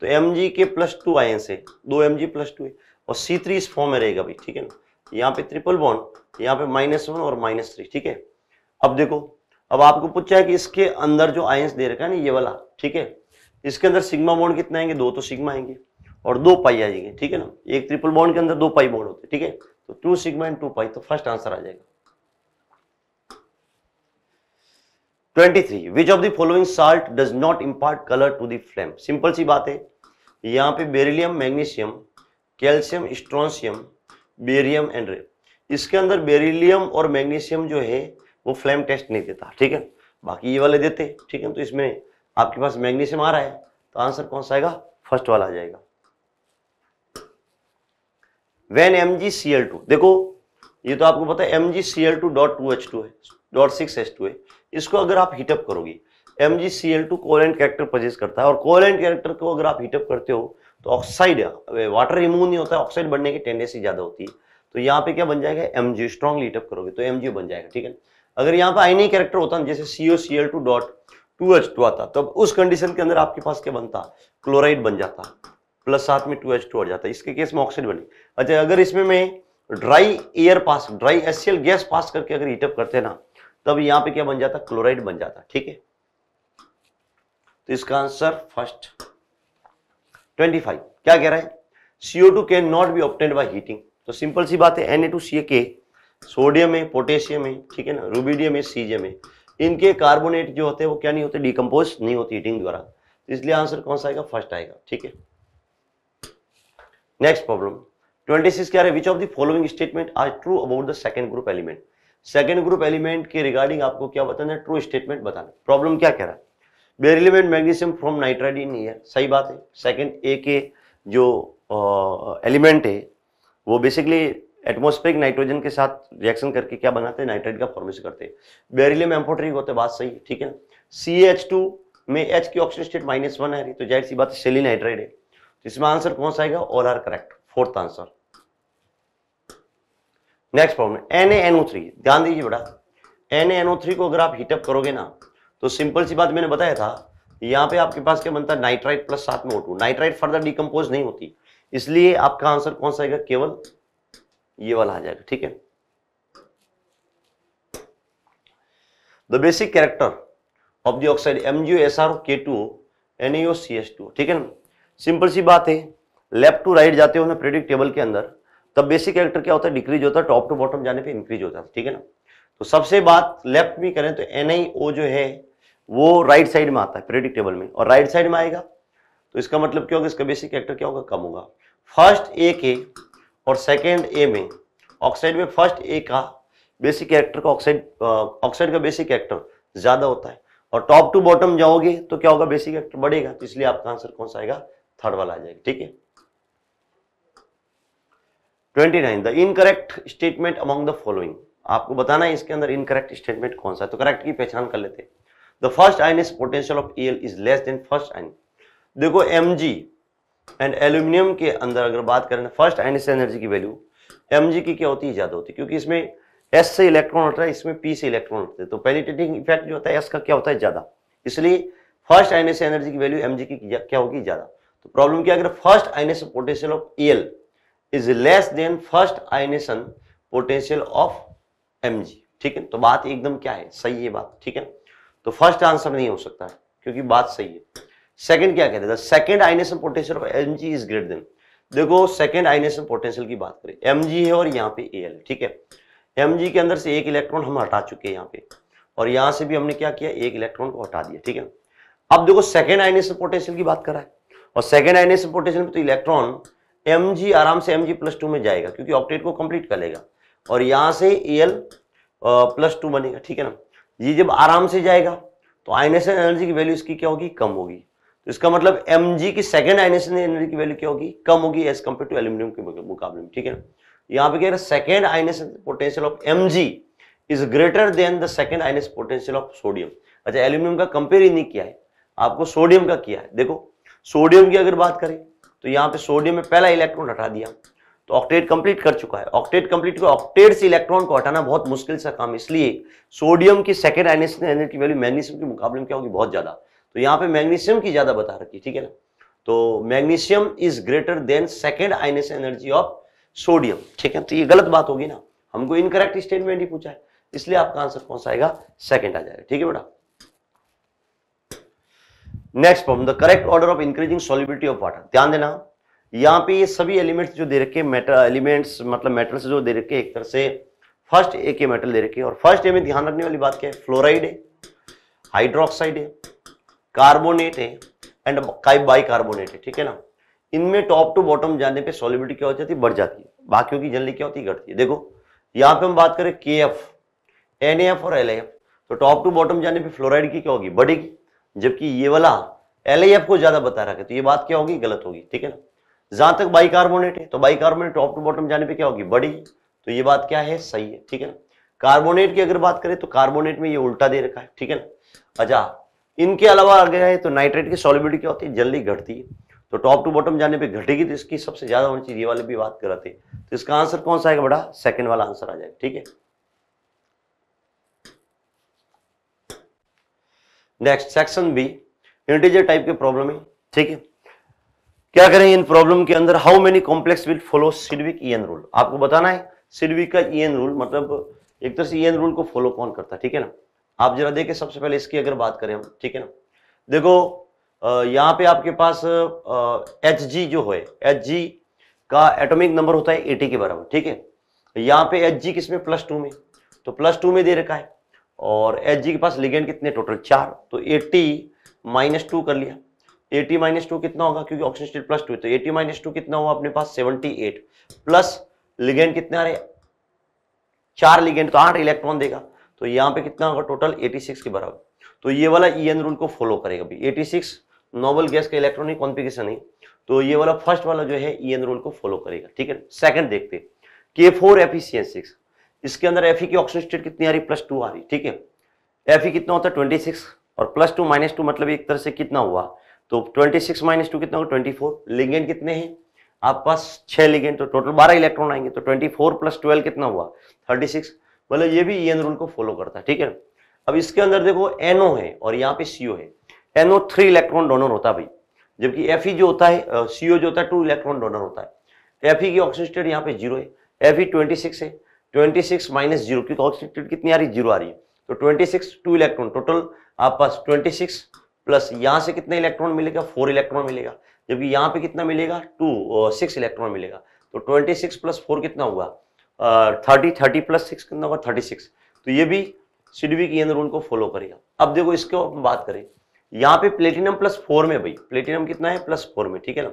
तो एम जी के प्लस टू आए से दो एम जी प्लस टू है और सी थ्री इस फॉर्म में रहेगा भाई ठीक है ना यहाँ पे ट्रिपल बॉन्ड यहाँ पे माइनस वन और माइनस थ्री ठीक है अब देखो अब आपको पूछा है कि इसके अंदर जो आयंस दे रखा है ना ये वाला ठीक है इसके अंदर सिग्मा बॉन्ड कितने आएंगे दो तो सिग्मा आएंगे और दो पाई आ जाएंगे ठीक है ना एक ट्रिपल बॉन्ड के अंदर दो पाई बॉन्ड होते हैं ठीक है तो two sigma and two pi तो फर्स्ट आंसर आ जाएगा 23 which of the following salt does not impart colour to the flame simple सी बात है यहाँ पे beryllium magnesium calcium strontium barium and रे इसके अंदर बेरिलियम और मैग्नीशियम जो है वो फ्लेम टेस्ट नहीं देता ठीक है बाकी ये वाले देते ठीक है तो इसमें आपके पास मैग्नीशियम आ रहा है तो आंसर कौन सा आएगा फर्स्ट वाला आ जाएगा when M G C L two देखो ये तो आपको पता है M G C L two dot two H two है इसको अगर आप हीटअप करोगे M G C L two covalent character progress करता है और कोलेंट कैरेक्टर को अगर आप हीटअप करते हो तो ऑक्साइड वाटर रिमूव नहीं होता ऑक्साइड बढ़ने की टेंडेंसी ज़्यादा होती है तो यहाँ पे क्या बन जाएगा एम जी स्ट्रॉन्ग हीटअप करोगे तो एम जी बन जाएगा ठीक है अगर यहाँ पे आई नहीं कैरेक्टर होता ना जैसे CO C L two dot two H two आता तब तो उस कंडीशन के अंदर आपके पास क्या बनता क्लोराइड बन जाता प्लस साथ में टू एच टू आ जाता इसके केस में ऑक्साइड बने अच्छा अगर इसमें मैं dry air pass dry S gas pass करके अगर हीटअप करते ना तो अब यहाँ पे क्या बन जाता क्लोराइड बन जाता ठीक है तो इसका आंसर फर्स्ट 25 क्या कह रहा है CO two can not be obtained by heating तो सिंपल सी बात है एन ए टू सी के सोडियम है पोटेशियम है ठीक है ना रूबीडियम है सीजियम है इनके कार्बोनेट जो होते हैं वो क्या नहीं होते डिकम्पोज नहीं होती हीटिंग द्वारा तो इसलिए आंसर कौन सा आएगा फर्स्ट आएगा ठीक है नेक्स्ट प्रॉब्लम 26 क्या है which of the following statement are true about the second group element second group element के रिगार्डिंग आपको क्या बताना है ट्रू स्टेटमेंट बताना प्रॉब्लम क्या कह रहा है beryllium magnesium from nitride in air सही बात है सेकेंड ए के जो एलिमेंट है वो बेसिकली एटमोस्फेरिक नाइट्रोजन के साथ रिएक्शन करके क्या बनाते हैं नाइट्राइड का फॉर्मेशन करते हैं बेरिलियम एम्फोट्रिक होते बात सही है ठीक है सी एच टू में एच की ऑक्सीजन स्टेट माइनस वन है तो जाहिर सी बात सेली नाइट्राइड है तो इसमें आंसर कौन सा आएगा all are correct fourth answer next problem N NO three ध्यान दीजिए बेटा एन एनओ थ्री को अगर आप हीटअप करोगे ना तो सिंपल सी बात मैंने बताया था यहाँ पे आपके पास क्या बनता है नाइट्राइट प्लस साथ में ओ नाइट्राइट फर्दर डिकम्पोज नहीं होती इसलिए आपका आंसर कौन सा आएगा केवल ये वाला आ जाएगा ठीक है the basic character of the oxide M G S R K two N E O C S two ठीक है ना सिंपल सी बात है लेफ्ट टू राइट जाते हो ना प्रेडिक्ट टेबल के अंदर तब बेसिक कैरेक्टर क्या होता है डिक्रीज होता है टॉप टू बॉटम जाने पे इंक्रीज होता है ठीक है ना तो सबसे बात लेफ्ट में करें तो एन जो है वो राइट साइड में आता है प्रेडिक्टेबल में और राइट साइड में आएगा तो इसका मतलब क्या होगा इसका बेसिक कैरेक्टर क्या होगा कम होगा फर्स्ट ए के और सेकेंड ए में ऑक्साइड में फर्स्ट ए का बेसिक कैरेक्टर का ऑक्साइड ऑक्साइड का बेसिक कैरेक्टर ज़्यादा होता है और टॉप टू बॉटम जाओगे तो क्या होगा बेसिक कैरेक्टर बढ़ेगा तो इसलिए आपका आंसर कौन सा आएगा थर्ड वाला आ जाएगा ठीक है twenty nine the incorrect statement among the following आपको बताना है इसके अंदर इनकरेक्ट स्टेटमेंट कौन सा है तो करेक्ट की पहचान कर लेते the first ion is potential of E L is less than first ion देखो एम जी एंड एल्यूमिनियम के अंदर अगर बात करें फर्स्ट आइन से एनर्जी की वैल्यू एम जी की क्या होती है ज़्यादा होती है क्योंकि इसमें एस से इलेक्ट्रॉन होता है इसमें पी से इलेक्ट्रॉन होते हैं तो पेनिटेटिंग इफेक्ट जो होता है एस का क्या होता है ज़्यादा इसलिए फर्स्ट आइन से एनर्जी की वैल्यू एम जी की क्या होगी ज़्यादा तो प्रॉब्लम क्या अगर फर्स्ट आइन से potential of L is less than first ionisation potential of M ठीक है तो बात एकदम क्या है सही है बात ठीक है तो फर्स्ट आंसर नहीं हो सकता है क्योंकि बात सही है सेकंड क्या कहते हैं second ionisation potential of M is greater than देखो सेकंड आइनेशन पोटेंशियल की बात करें एम है और यहाँ पे ए है ठीक है एम के अंदर से एक इलेक्ट्रॉन हम हटा चुके हैं यहाँ पे और यहाँ से भी हमने क्या किया एक इलेक्ट्रॉन को हटा दिया ठीक है अब देखो सेकंड आइनेशन पोटेंशियल की बात कर रहा है और सेकंड आइनेशन पोटेंशियल में तो इलेक्ट्रॉन एम जी आराम से एम जी प्लस टू में जाएगा क्योंकि ऑक्टेट को कंप्लीट कर लेगा और यहाँ से ई एल प्लस टू बनेगा ठीक है ना ये जब आराम से जाएगा तो आइनेशन एनर्जी की वैल्यू इसकी क्या होगी कम होगी तो इसका मतलब एम जी की सेकेंड आइनेशन एनर्जी की वैल्यू क्या होगी कम होगी एज कम्पेयर टू एल्यूमिनियम के मुकाबले में ठीक है ना यहाँ पे कह रहा है second ionisation potential of M G is greater than the second ionisation potential of sodium अच्छा एल्यूमिनियम का कंपेयर ही नहीं किया है आपको सोडियम का किया है देखो सोडियम की अगर बात करें तो यहां पे सोडियम में पहला इलेक्ट्रॉन हटा दिया तो ऑक्टेट कंप्लीट कर चुका है ऑक्टेट कंप्लीट को ऑक्टेट से इलेक्ट्रॉन को हटाना बहुत मुश्किल सा काम इसलिए सोडियम की सेकेंड आइनेशन एनर्जी की वैल्यू मैग्नीशियम के मुकाबले में क्या होगी बहुत ज़्यादा तो यहाँ पे मैग्नीशियम की ज़्यादा बता रखी ठीक है ना तो magnesium is greater than second ionisation energy of sodium ठीक है तो ये गलत बात होगी ना हमको इनकरेक्ट स्टेटमेंट ही पूछा है इसलिए आपका आंसर कौन सा आएगा सेकेंड आ जाएगा ठीक है बेटा next problem the correct order of increasing solubility of water ध्यान देना यहाँ पे ये सभी एलिमेंट्स जो दे रखे मेटल एलिमेंट्स मतलब मेटल्स जो दे रखे एक तरह से फर्स्ट ए के मेटल दे रखे और फर्स्ट ए में ध्यान रखने वाली बात क्या है फ्लोराइड है हाइड्रोक्साइड है कार्बोनेट है एंड बाई कार्बोनेट है ठीक है ना इनमें टॉप टू बॉटम जाने पे सॉलिबिलिटी क्या हो जाती है बढ़ जाती है बाकियों की जल्दी क्या होती है घटती है देखो यहाँ पे हम बात करें के एफ एन एफ और एल एफ तो टॉप टू बॉटम जाने पर फ्लोराइड की क्या होगी बढ़ेगी जबकि ये वाला एल को ज्यादा बता रखा है तो ये बात क्या होगी गलत होगी ठीक है ना जहां तक बाइकार्बोनेट है तो बाइकार्बोनेट टॉप टू बॉटम जाने पे क्या होगी बड़ी तो ये बात क्या है सही है ठीक है ना कार्बोनेट की अगर बात करें तो कार्बोनेट में ये उल्टा दे रखा है ठीक है ना अच्छा इनके अलावा अगर है तो नाइट्रेट की सॉलिबिलिटी क्या होती है जल्दी घटती है तो टॉप टू बॉटम जाने पे घटेगी तो इसकी सबसे ज्यादा होनी चाहिए ये वाले भी बात कराते हैं तो इसका आंसर कौन सा आएगा बड़ा सेकंड वाला आंसर आ जाए ठीक है next section B integer type के प्रॉब्लम है ठीक है क्या करें इन प्रॉब्लम के अंदर how many complex will follow Sidgwick E rule आपको बताना है सिडविक का ई रूल मतलब एक तरह से ई रूल को फॉलो कौन करता है ठीक है ना आप जरा देखें सबसे पहले इसकी अगर बात करें हम ठीक है ना देखो यहाँ पे आपके पास एच जी जो है एच जी का एटोमिक नंबर होता है एटी के बराबर ठीक है यहाँ पे एच जी किसमें प्लस टू में तो प्लस टू में दे रखा है और एच जी के पास लिगेंड कितने टोटल चार तो एटी माइनस टू कर लिया एटी माइनस टू कितना होगा क्योंकि ऑक्सीजन स्टेट प्लस टू तो एटी माइनस टू कितना हुआ अपने पास सेवनटी एट प्लस लिगेंड कितने आ रहे चार लिगेंड तो आठ इलेक्ट्रॉन देगा तो यहाँ पे कितना होगा टोटल एटी सिक्स के बराबर तो ये वाला ई एन रूल को फॉलो करेगा अभी एटी सिक्स नॉबल गैस का इलेक्ट्रॉनिक कॉन्फिगेशन है तो ये वाला फर्स्ट वाला जो है ई एन रूल को फॉलो करेगा ठीक है सेकेंड देखते के फोर एफिशियन सिक्स इसके अंदर एफ की ऑक्सीजन स्टेट कितनी आ रही प्लस टू आ रही ठीक है एफ कितना होता है ट्वेंटी सिक्स और प्लस टू माइनस टू मतलब एक तरह से कितना हुआ तो ट्वेंटी सिक्स माइनस टू कितना ट्वेंटी फोर लिगेंट कितने हैं आपके पास छह लिगेंट तो टोटल बारह इलेक्ट्रॉन आएंगे तो ट्वेंटी फोर प्लस ट्वेल्व कितना हुआ थर्टी सिक्स मतलब ये भी ई रूल को फॉलो करता है ठीक है अब इसके अंदर देखो एनओ है और यहाँ पे सीओ है एनओ थ्री इलेक्ट्रॉन डोनर होता है भाई जबकि एफ जो होता है सीओ जो होता है टू इलेक्ट्रॉन डोनर होता है एफ की ऑक्सीजन स्टेट यहाँ पे जीरो है एफ ट्वेंटी सिक्स है ट्वेंटी सिक्स माइनस जीरो क्योंकि ऑक्सीडेटेड कितनी आ रही जीरो आ रही है तो twenty six two electron total आप पास ट्वेंटी सिक्स प्लस यहाँ से कितने इलेक्ट्रॉन मिलेगा फोर इलेक्ट्रॉन मिलेगा जबकि यहाँ पे कितना मिलेगा टू सिक्स इलेक्ट्रॉन मिलेगा तो ट्वेंटी सिक्स प्लस फोर कितना हुआ थर्टी थर्टी प्लस सिक्स कितना होगा थर्टी सिक्स तो ये भी सिडवी की अंदर उनको फॉलो करेगा अब देखो इसको हम बात करें यहाँ पे प्लेटिनम प्लस फोर में भाई प्लेटिनम कितना है प्लस फोर में ठीक है ना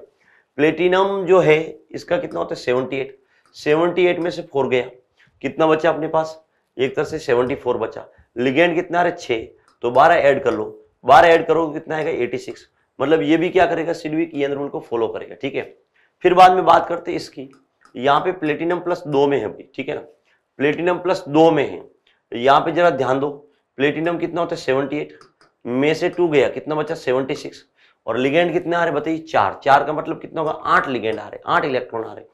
प्लेटिनम जो है इसका कितना होता है सेवेंटी एट सेवेंटी एट में से फोर गया कितना बचा अपने पास एक तरह से सेवेंटी फोर बचा लिगेंड कितना आ रहा है छः तो बारह ऐड कर लो बारह ऐड करो कितना आएगा एटी सिक्स मतलब ये भी क्या करेगा सिडविक ईएन रूल को फॉलो करेगा ठीक है फिर बाद में बात करते इसकी यहाँ पे प्लेटिनम प्लस दो में है ठीक है ना प्लेटिनम प्लस दो में है यहाँ पे जरा ध्यान दो प्लेटिनम कितना होता है सेवेंटी एट में से टू गया कितना बचा सेवनटी सिक्स और लिगेंड कितने आ रहे बताइए चार चार का मतलब कितना होगा आठ लिगेंड आ रहे आठ इलेक्ट्रॉन आ रहे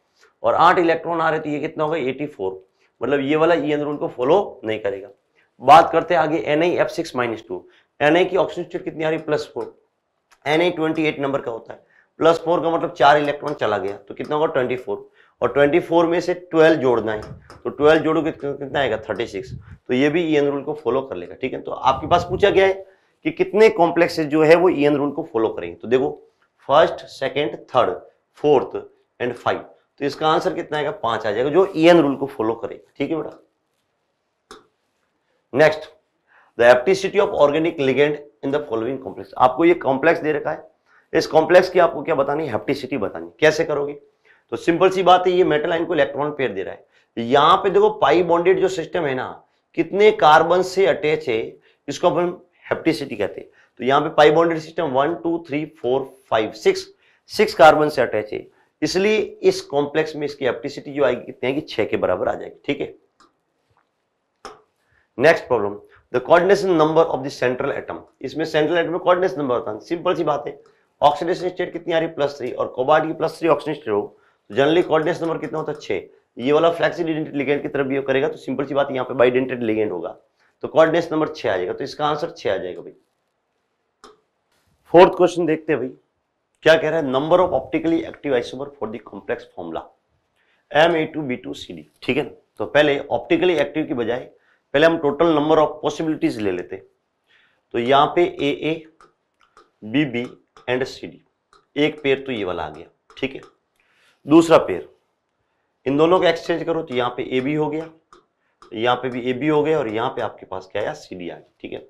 और आठ इलेक्ट्रॉन आ रहे तो ये कितना होगा एटी फोर मतलब ये वाला ई एन रूल को फॉलो नहीं करेगा बात करते हैं आगे N I F six minus two N I की ऑक्सीजन स्टेट कितनी आ रही है plus four N I twenty eight number का होता है प्लस फोर का मतलब चार इलेक्ट्रॉन चला गया तो कितना होगा ट्वेंटी फोर और ट्वेंटी फोर में से ट्वेल्व जोड़ना है तो ट्वेल्व जोड़ोगे तो कितना आएगा थर्टी सिक्स तो ये भी ई e रूल को फॉलो कर लेगा ठीक है तो आपके पास पूछा गया है कि कितने कॉम्प्लेक्सेस जो है वो ई e रूल को फॉलो करेंगे तो देखो first second third fourth and five तो इसका आंसर कितना आएगा पांच आ जाएगा जो ई एन रूल को फॉलो करेगा ठीक है बेटा next the hapticity of organic ligand in the following complex आपको ये कॉम्प्लेक्स दे रखा है इस कॉम्प्लेक्स की आपको क्या बतानी हेप्टिसिटी बतानी कैसे करोगे तो सिंपल सी बात है ये मेटल आइन को इलेक्ट्रॉन पेयर दे रहा है यहां पे देखो पाई बॉन्डेड जो सिस्टम है ना कितने कार्बन से अटैच है इसको अपन हेप्टिसिटी कहते हैं तो यहाँ पे pi bonded system one two three four five six six carbon से अटैच है इसलिए इस कॉम्प्लेक्स में इसकी एप्टिसिटी जो आएगी कितनी आएगी छह के बराबर आ जाएगी ठीक है next problem the coordination number of the central atom इसमें सेंट्रल एटम में कोऑर्डिनेशन नंबर होता है सिंपल सी बात है ऑक्सीडेशन स्टेट कितनी आ रही प्लस थ्री और कोबाल्ट की प्लस थ्री ऑक्सीडेशन स्टेट हो तो जनरली कोऑर्डिनेशन नंबर कितना होता है छह ये वाला फ्लैक्सिड इडेंटेड लिगेंड की तरफ भी करेगा तो सिंपल सी बात यहाँ पे बाइडेंटेड लिगेंड होगा तो कोऑर्डिनेशन नंबर छह आ जाएगा तो इसका आंसर छह आ जाएगा भाई फोर्थ क्वेश्चन देखते हैं भाई क्या कह रहा है number of optically active isomer for the complex formula M A two B two C D ठीक है तो पहले ऑप्टिकली एक्टिव की बजाय पहले हम टोटल नंबर ऑफ पॉसिबिलिटीज ले लेते तो यहां पे A A B B and C D एक पेयर तो ये वाला आ गया ठीक है दूसरा पेयर इन दोनों का एक्सचेंज करो तो यहाँ पे ए बी हो गया यहाँ पे भी ए बी हो गया और यहाँ पे आपके पास क्या आया सी डी आ गया ठीक है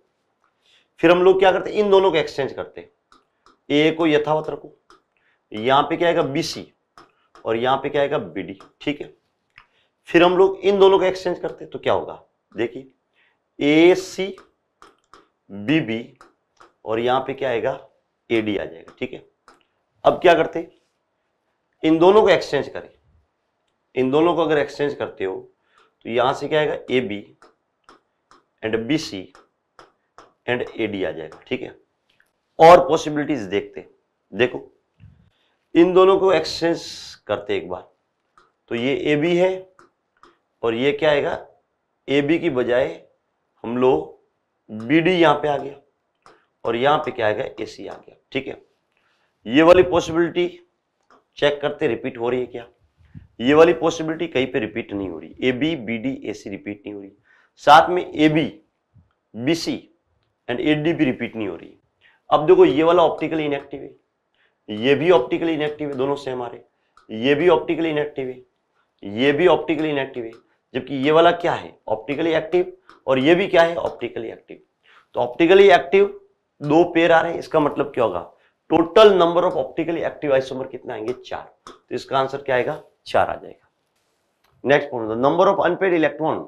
फिर हम लोग क्या करते इन दोनों का एक्सचेंज करते हैं ए को यथावत रखो यहां पे क्या आएगा बी सी और यहां पे क्या आएगा बी डी ठीक है फिर हम लोग इन दोनों का एक्सचेंज करते हैं तो क्या होगा देखिए ए सी बी बी और यहां पे क्या आएगा ए डी आ जाएगा ठीक है अब क्या करते इन दोनों को एक्सचेंज करें इन दोनों को अगर एक्सचेंज करते हो तो यहां से क्या आएगा A B and B C and A D आ जाएगा ठीक है और पॉसिबिलिटीज देखते देखो इन दोनों को एक्सचेंज करते एक बार तो ये ए बी है और ये क्या आएगा ए बी की बजाय हम लोग बी डी यहां पर आ गया और यहां पे क्या आएगा ए सी आ गया ठीक है ये वाली पॉसिबिलिटी चेक करते रिपीट हो रही है क्या ये वाली पॉसिबिलिटी कहीं पे रिपीट नहीं हो रही A B B D A C repeat नहीं हो रही साथ में A B B C and A D भी रिपीट नहीं हो रही अब देखो ये वाला ऑप्टिकल इनएक्टिव है ये भी ऑप्टिकल इनएक्टिव है दोनों से हमारे ये भी ऑप्टिकल इनएक्टिव है ये भी ऑप्टिकल इनएक्टिव है जबकि ये वाला क्या है ऑप्टिकली एक्टिव और ये भी क्या है ऑप्टिकली एक्टिव तो ऑप्टिकली एक्टिव दो पेयर आ रहे हैं इसका मतलब क्या होगा total number of optically active isomer कितने आएंगे चार तो इसका आंसर क्या आएगा चार आ जाएगा next point number of unpaired electron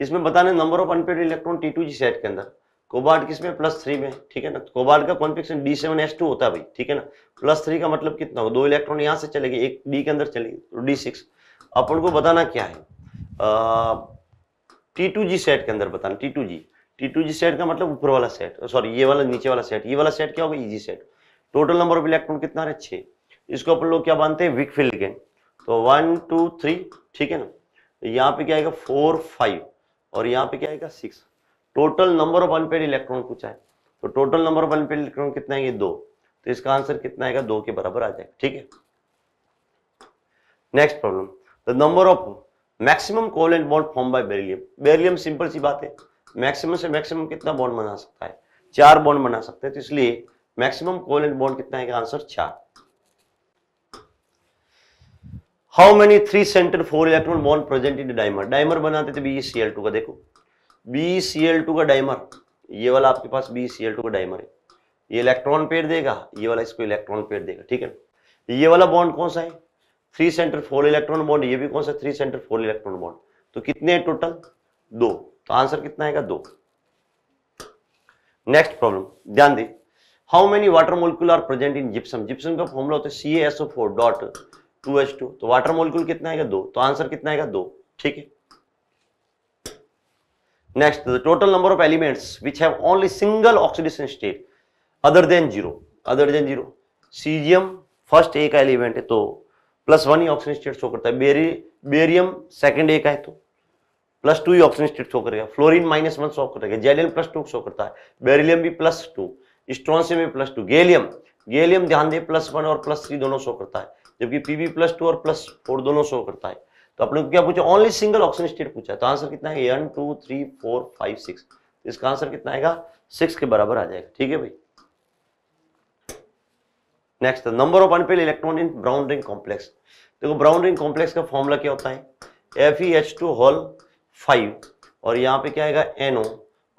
इसमें बताने number of unpaired electron T two G set के अंदर कोबाल्ट किस में प्लस थ्री में ठीक है ना तो कोबाल्ट का configuration D seven S two होता है भाई ठीक है ना प्लस थ्री का मतलब कितना हो दो इलेक्ट्रॉन यहाँ से चलेगी एक डी के अंदर चलेगी तो डी सिक्स अपन को बताना क्या है टी टू जी सेट के अंदर बताना T two G T two G set का मतलब ऊपर वाला सेट सॉरी ये वाला नीचे वाला सेट ये वाला सेट क्या होगा EG set total number of electron कितना है छः इसको अपन लोग क्या मानते हैं विक फील्ड गेन तो वन टू थ्री ठीक है ना यहाँ पे क्या आएगा फोर फाइव और यहाँ पे क्या आएगा six total number of unpaired electron पूछा है तो total number of unpaired electron कितना है ये दो तो इसका आंसर कितना आएगा दो के बराबर आ जाएगा ठीक है next problem the number of maximum covalent bond form by beryllium beryllium simple सी बात है मैक्सिमम से मैक्सिमम कितना बॉन्ड बना सकता है चार बॉन्ड बना सकते हैं तो इसलिए मैक्सिमम कोवलेंट बॉन्ड कितना आएगा आंसर चार how many three center four electron bond present in dimer dimer बनाते थे बी सी एल टू का देखो बी सी एल टू का डाइमर ये वाला आपके पास बी सी एल टू का डाइमर है ये इलेक्ट्रॉन पेड़ देगा ये वाला इसको इलेक्ट्रॉन पेड़ देगा ठीक है ये वाला बॉन्ड कौन सा है three center four electron bond ये भी कौन सा three center four electron bond तो कितने हैं टोटल दो तो आंसर कितना आएगा दो नेक्स्ट प्रॉब्लम ध्यान दे how many water molecule are present in gypsum gypsum का फॉर्मुला होता है C S O four dot two H two तो वाटर मोलिकुल कितना आएगा दो तो आंसर कितना आएगा दो ठीक है next the total number of elements which have only single oxidation state other than zero other than zero caesium first A का एलिमेंट है तो प्लस वन ही ऑक्सीजन स्टेट शो करता है बेरी बेरियम सेकंड ए का है तो प्लस टू ही ऑक्सीजन स्टेट शो करेगा फ्लोरीन माइनस वन शो करेगा जेलियम प्लस टू शो करता है बेरिलियम भी प्लस टू स्ट्रॉन्सियम भी प्लस टू गेलियम गेलियम ध्यान दे प्लस वन और प्लस थ्री दोनों शो करता है जबकि पीबी प्लस टू और प्लस फोर दोनों शो करता है तो आप लोग क्या पूछा ओनली सिंगल ऑक्सीजन स्टेट पूछा तो आंसर कितना है one two three four five six इसका आंसर कितना आएगा सिक्स के बराबर आ जाएगा ठीक है भाई next number of unpaired electron in brown ring complex देखो ब्राउन रिंग कॉम्प्लेक्स का फॉर्मूला क्या होता है F E H two whole five और यहाँ पे क्या आएगा एनओ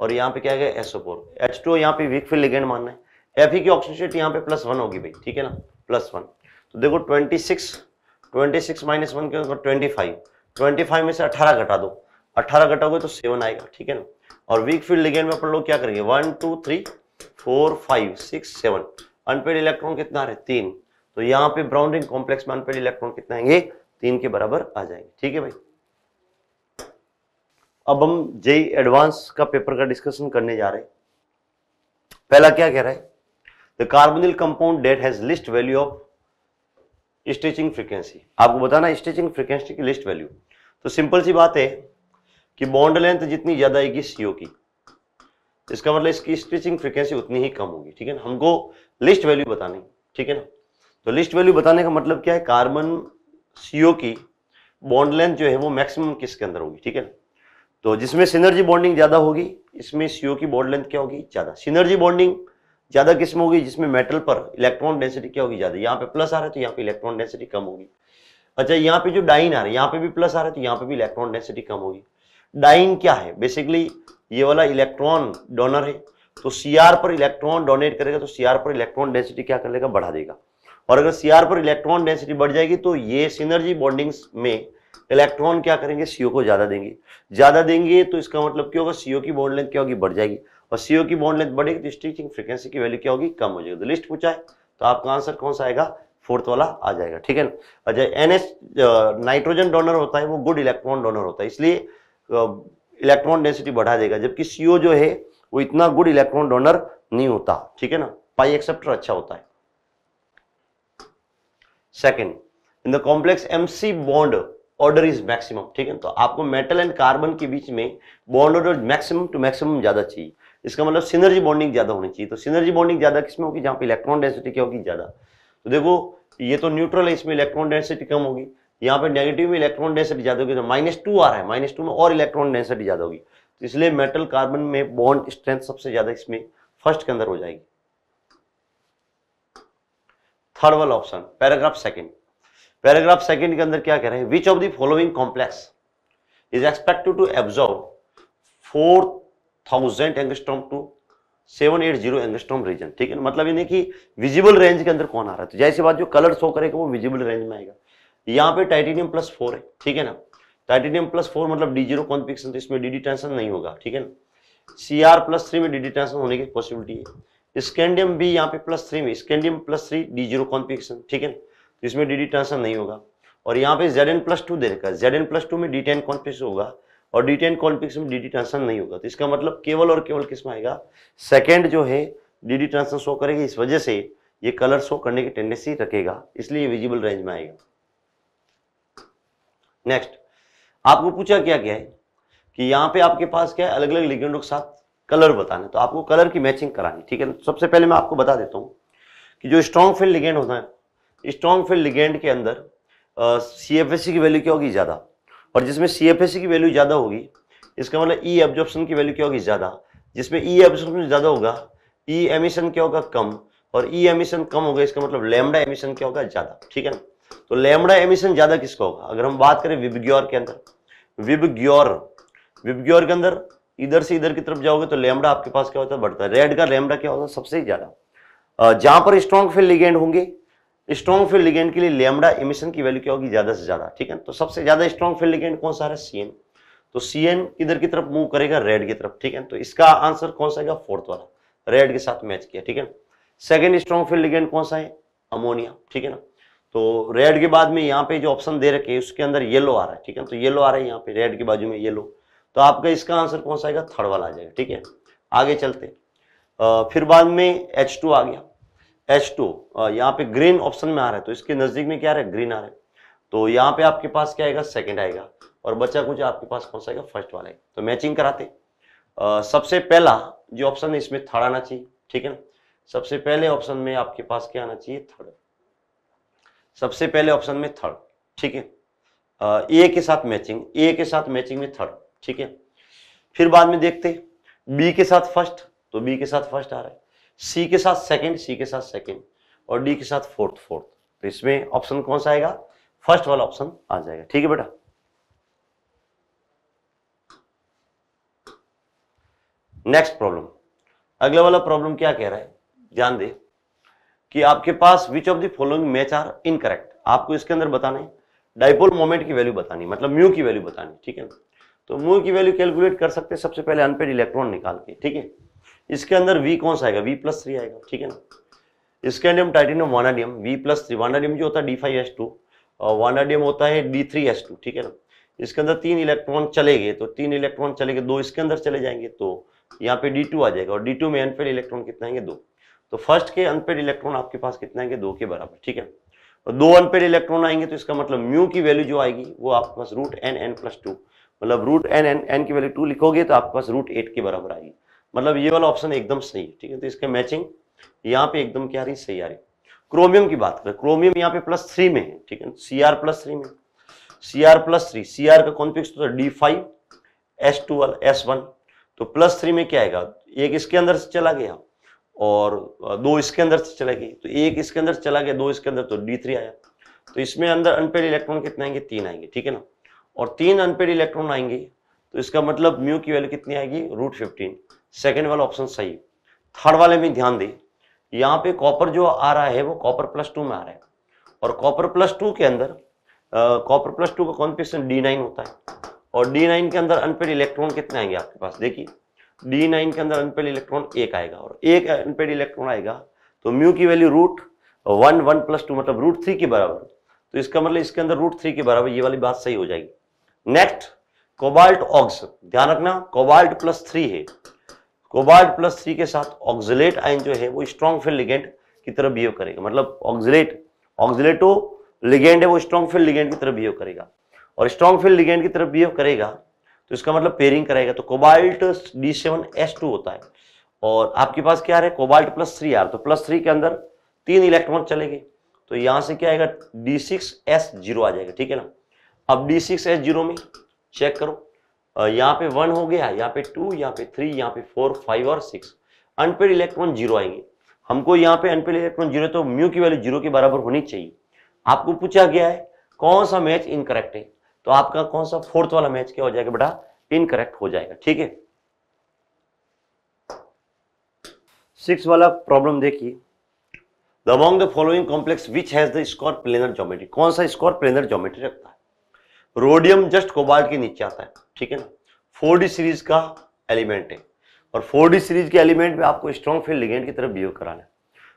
और यहाँ पे क्या आएगा एसओ फोर एच टू यहाँ पे वीक फिल लिगेंड मानना है एफ ई की ऑक्सीजन स्टेट यहाँ पे प्लस वन होगी भाई ठीक है ना प्लस वन तो देखो twenty six twenty six minus one के ट्वेंटी फाइव ट्वेंटी फाइव में से अठारह घटा दो अठारह घटाओगे तो सेवन आएगा ठीक है ना और वीक फील्ड लिगेंड में अपन लोग क्या करेंगे one two three four five six seven unpaired electron कितना आ रहे तीन तो यहाँ पे ब्राउंडिंग कॉम्प्लेक्स में अनपेड इलेक्ट्रॉन कितना आएंगे तीन के बराबर आ जाएंगे ठीक है भाई अब हम जेई एडवांस का पेपर का डिस्कशन करने जा रहे हैं पहला क्या कह रहा है the carbonyl compound that has least value of stretching frequency आपको बताना स्ट्रेचिंग फ्रीक्वेंसी की लिस्ट वैल्यू तो सिंपल सी बात है कि बॉन्ड लेंथ जितनी ज़्यादा आएगी सीओ की इसका मतलब इसकी स्ट्रेचिंग फ्रीक्वेंसी उतनी ही कम होगी ठीक है ना हमको लिस्ट वैल्यू बतानी ठीक है ना तो लिस्ट वैल्यू बताने का मतलब क्या है कार्बन सीओ की बॉन्ड लेंथ जो है वो मैक्सिमम किसके अंदर होगी ठीक है ना तो जिसमें सिनर्जी बॉन्डिंग ज़्यादा होगी इसमें सीओ की बॉन्ड लेंथ क्या होगी ज़्यादा सिनर्जी बॉन्डिंग ज़्यादा किस्म होगी जिसमें मेटल पर इलेक्ट्रॉन डेंसिटी क्या होगी ज़्यादा यहाँ पे प्लस आ रहा है तो यहाँ पे इलेक्ट्रॉन डेंसिटी कम होगी अच्छा यहाँ पे जो डाइन आ रहा है यहाँ पे भी प्लस आ रहा है तो यहाँ पे भी इलेक्ट्रॉन डेंसिटी कम होगी डाइन क्या है बेसिकली ये वाला इलेक्ट्रॉन डोनर है तो सी पर इलेक्ट्रॉन डोनेट करेगा तो सी पर इलेक्ट्रॉन डेंसिटी क्या कर लेगा बढ़ा देगा और अगर सी पर इलेक्ट्रॉन डेंसिटी बढ़ जाएगी तो ये सिनर्जी बॉन्डिंग्स में इलेक्ट्रॉन क्या करेंगे सीओ को ज्यादा देंगे ज्यादा देंगे तो इसका मतलब क्या होगा सीओ की बॉन्ड लेंथ क्या होगी बढ़ जाएगी और सीओ की बॉन्ड लेंथ बढ़ेगी तो स्टिचिंग फ्रिक्वेंसी की वैल्यू क्या होगी कम हो जाएगी तो लिस्ट पूछा है तो आपका आंसर कौन सा आएगा फोर्थ वाला आ जाएगा ठीक है ना और एन एस नाइट्रोजन डोनर होता है वो गुड इलेक्ट्रॉन डोनर होता है इसलिए इलेक्ट्रॉन डेंसिटी बढ़ा देगा जबकि सीओ जो है वो इतना गुड इलेक्ट्रॉन डोनर नहीं होता ठीक है ना पाई एक्सेप्टर अच्छा होता है second in the complex MC bond order is maximum ठीक है तो आपको मेटल एंड कार्बन के बीच में bond order maximum to maximum ज्यादा चाहिए इसका मतलब सिनर्जी बॉन्डिंग ज़्यादा होनी चाहिए तो सिनर्जी बॉन्डिंग ज़्यादा किसमें होगी जहाँ पे इलेक्ट्रॉन डेंसिटी क्या होगी ज़्यादा तो देखो ये तो न्यूट्रल है इसमें इलेक्ट्रॉन डेंसिटी कम होगी यहाँ पे नेगेटिव में इलेक्ट्रॉन डेंसिटी ज़्यादा होगी तो माइनस टू आ रहा है माइनस टू में और इलेक्ट्रॉन डेंसिटी ज़्यादा होगी तो इसलिए मेटल कार्बन में बॉन्ड स्ट्रेंथ सबसे ज़्यादा इसमें फर्स्ट के अंदर हो जाएगी थर्ड वाला option paragraph second paragraph second के अंदर क्या कह रहे हैं which of the following complex is expected to absorb fourth thousand angstrom to seven eight zero angstrom region ठीक है मतलब ये कि विजिबल रेंज के अंदर कौन आ रहा है तो जैसे बात जो कलर शो करेगा वो विजिबल रेंज में आएगा यहाँ पे टाइटेनियम प्लस फोर है ठीक है ना टाइटेनियम प्लस फोर मतलब डी जीरो कॉन्फिक्सन तो इसमें डी टेंशन नहीं होगा ठीक है ना सी आर प्लस थ्री में डी टेंशन होने की पॉसिबिलिटी है स्कैंडियम भी यहाँ पे प्लस थ्री में scandium plus three D zero configuration ठीक है ना तो इसमें डी टेंशन नहीं होगा और यहाँ पे जेड एन प्लस टू दे रखा है जेड एन प्लस टू में डी टेन कॉन्फिक्स होगा और डी टी एन कॉन्फिक्स में डी डी ट्रांसन नहीं होगा तो इसका मतलब केवल और केवल किस में आएगा सेकेंड जो है डी डी ट्रांसन शो करेगा इस वजह से ये कलर शो करने की टेंडेंसी रखेगा इसलिए विजिबल रेंज में आएगा नेक्स्ट आपको पूछा क्या क्या है कि यहाँ पे आपके पास क्या है अलग अलग लिगेंडों के साथ कलर बताना तो आपको कलर की मैचिंग करानी ठीक है सबसे पहले मैं आपको बता देता हूँ कि जो स्ट्रॉन्ग फील्ड लिगेंड होता है स्ट्रॉन्ग फील्ड लिगेंड के अंदर सी एफ एस सी की वैल्यू क्या होगी ज़्यादा और जिसमें सी एफ एस की वैल्यू ज़्यादा होगी इसका मतलब ई e एब्जॉर्प्शन की वैल्यू क्या होगी ज़्यादा जिसमें ई एब्जॉर्प्शन ज़्यादा होगा ई e एमिशन क्या होगा कम और ई e एमिशन कम होगा इसका मतलब लेमडा एमिशन क्या होगा ज़्यादा ठीक है ना तो लेमडा एमिशन ज़्यादा किसका होगा अगर हम बात करें विबग्योर के अंदर विबग्योर विबग्योर के अंदर इधर से इधर की तरफ जाओगे तो लेमडा आपके पास क्या होता है बढ़ता है रेड का लेमडा क्या होता है सबसे ज़्यादा जहां पर स्ट्रॉन्ग फील्ड लिगेंड होंगे स्ट्रॉन्ग फील्ड लिगेंड के लिए लेमडा इमिशन की वैल्यू क्या होगी ज्यादा से ज्यादा ठीक है तो सबसे ज्यादा स्ट्रॉन्ग फील्ड लिगेंड कौन सा है सीएन तो सीएन किधर की तरफ मूव करेगा रेड की तरफ ठीक है तो इसका आंसर कौन सा है फोर्थ वाला रेड के साथ मैच किया ठीक है सेकेंड स्ट्रॉन्ग फील्ड लिगेंड कौन सा है अमोनिया ठीक है ना तो रेड के बाद में यहाँ पे जो ऑप्शन दे रखे उसके अंदर येलो आ रहा है ठीक है तो येलो आ रहा है यहाँ पे रेड के बाजू में येलो तो आपका इसका आंसर कौन सा आएगा थर्ड वाला आ जाएगा ठीक है आगे चलते आ, फिर बाद में एच टू आ गया एच टू यहाँ पे ग्रीन ऑप्शन में आ रहा है तो इसके नज़दीक में क्या रहा है ग्रीन आ रहा है तो यहाँ पे आपके पास क्या आएगा सेकेंड आएगा और बच्चा कुछ आपके पास कौन सा आएगा फर्स्ट वाला है तो मैचिंग कराते आ, सबसे पहला जो ऑप्शन है इसमें थर्ड आना चाहिए ठीक है ना सबसे पहले ऑप्शन में आपके पास क्या आना चाहिए थर्ड सबसे पहले ऑप्शन में थर्ड ठीक है ए के साथ मैचिंग ए के साथ मैचिंग में थर्ड ठीक है फिर बाद में देखते बी के साथ फर्स्ट तो बी के साथ फर्स्ट आ रहा है सी के साथ सेकेंड सी के साथ सेकेंड और डी के साथ फोर्थ फोर्थ तो इसमें ऑप्शन कौन सा आएगा फर्स्ट वाला ऑप्शन आ जाएगा ठीक है बेटा नेक्स्ट प्रॉब्लम अगला वाला प्रॉब्लम क्या कह रहा है ध्यान दे कि आपके पास which of the following match are incorrect आपको इसके अंदर बताना है डाइपोल मोमेंट की वैल्यू बतानी मतलब म्यू की वैल्यू बतानी ठीक है तो म्यू की वैल्यू कैलकुलेट कर सकते हैं सबसे पहले अनपेड इलेक्ट्रॉन निकाल के ठीक है इसके अंदर वी कौन सा आएगा वी प्लस थ्री आएगा ठीक है ना scandium titanium vanadium V plus three vanadium जो होता है डी फाइव एस टू और वानाडियम होता है डी थ्री एस टू ठीक है ना इसके अंदर तीन इलेक्ट्रॉन चले गए तो तीन इलेक्ट्रॉन चले गए दो इसके अंदर चले जाएंगे तो यहाँ पे डी टू आ जाएगा और डी टू में अनपेड इलेक्ट्रॉन कितना आएंगे दो तो फर्स्ट के अनपेड इलेक्ट्रॉन आपके पास कितना आएंगे दो के बराबर ठीक है और दो अनपेड इलेक्ट्रॉन आएंगे तो इसका मतलब म्यू की वैल्यू जो आएगी वो आपके पास root N N plus two मतलब रूट एन एन एन की वैल्यू टू लिखोगे तो आपके पास रूट एट के बराबर आएगी मतलब ये वाला ऑप्शन एकदम सही है ठीक है तो इसके मैचिंग यहाँ पे एकदम क्या रही सही आ रही क्रोमियम की बात करें क्रोमियम यहाँ पे प्लस थ्री में है ठीक है सी आर प्लस थ्री में C R plus three C R का कॉन्फिक्स है डी फाइव एस टू वाला एस वन तो प्लस थ्री में क्या आएगा एक इसके अंदर से चला गया और दो इसके अंदर से चला गई तो एक इसके अंदर चला गया दो इसके अंदर तो डी थ्री आया तो इसमें अंदर अनपेड इलेक्ट्रॉन कितने आएंगे तीन आएंगे ठीक है ना और तीन अनपेड इलेक्ट्रॉन आएंगे तो इसका मतलब म्यू की वैल्यू कितनी आएगी रूट फिफ्टीन सेकेंड वाला ऑप्शन सही थर्ड वाले में ध्यान दें यहाँ पे कॉपर जो आ रहा है वो कॉपर प्लस टू में आ रहा है और कॉपर प्लस टू के अंदर कॉपर प्लस टू का कॉन्फिशन डी नाइन होता है और डी नाइन के अंदर अनपेड इलेक्ट्रॉन कितने आएंगे आपके पास देखिए डी नाइन के अंदर अनपेड इलेक्ट्रॉन एक आएगा और एक अनपेड इलेक्ट्रॉन आएगा तो म्यू की value root one one plus two मतलब रूट थ्री के बराबर तो इसका मतलब इसके अंदर रूट थ्री के बराबर ये वाली बात सही हो जाएगी नेक्स्ट कोबाल्ट ऑक्स ध्यान रखना कोबाल्ट प्लस थ्री है कोबाल्ट प्लस थ्री के साथ ऑक्सिलेट आयन जो है वो स्ट्रॉन्ग फील्ड लिगेंड की तरह बिहेव करेगा मतलब ऑक्सिलेट ऑक्सिलेटो लिगेंड है वो स्ट्रॉन्ग फील्ड लिगेंड की तरफ बिहेव करेगा और स्ट्रॉन्ग फील्ड लिगेंड की तरफ बिहेव करेगा तो इसका मतलब पेयरिंग करेगा तो cobalt D seven S two होता है और आपके पास क्या है कोबाल्ट प्लस थ्री आर तो प्लस थ्री के अंदर तीन इलेक्ट्रॉन चलेंगे तो यहां से क्या आएगा डी सिक्स एस जीरो आ जाएगा ठीक है ना अब डी सिक्स एस जीरो में चेक करो यहाँ पे वन हो गया यहाँ पे टू यहाँ पे थ्री यहाँ पे फोर फाइव और सिक्स अनपेड इलेक्ट्रॉन जीरो आएंगे हमको यहाँ पे अनपेड इलेक्ट्रॉन जीरो तो म्यू की वैल्यू जीरो के बराबर होनी चाहिए आपको पूछा गया है कौन सा मैच इनकरेक्ट है तो आपका कौन सा फोर्थ वाला मैच क्या हो जाएगा बेटा इनकरेक्ट हो जाएगा ठीक है सिक्स वाला प्रॉब्लम देखिए the among the following complex which has the square planar geometry कौन सा स्कोर प्लेनर ज्योमेट्री रखता है रोडियम जस्ट कोबाल्ट के नीचे आता है ठीक है ना फोर सीरीज का एलिमेंट है और फोर सीरीज के एलिमेंट में आपको स्ट्रॉन्ग फील्ड लिगेंड की तरफ बिहेव कराना है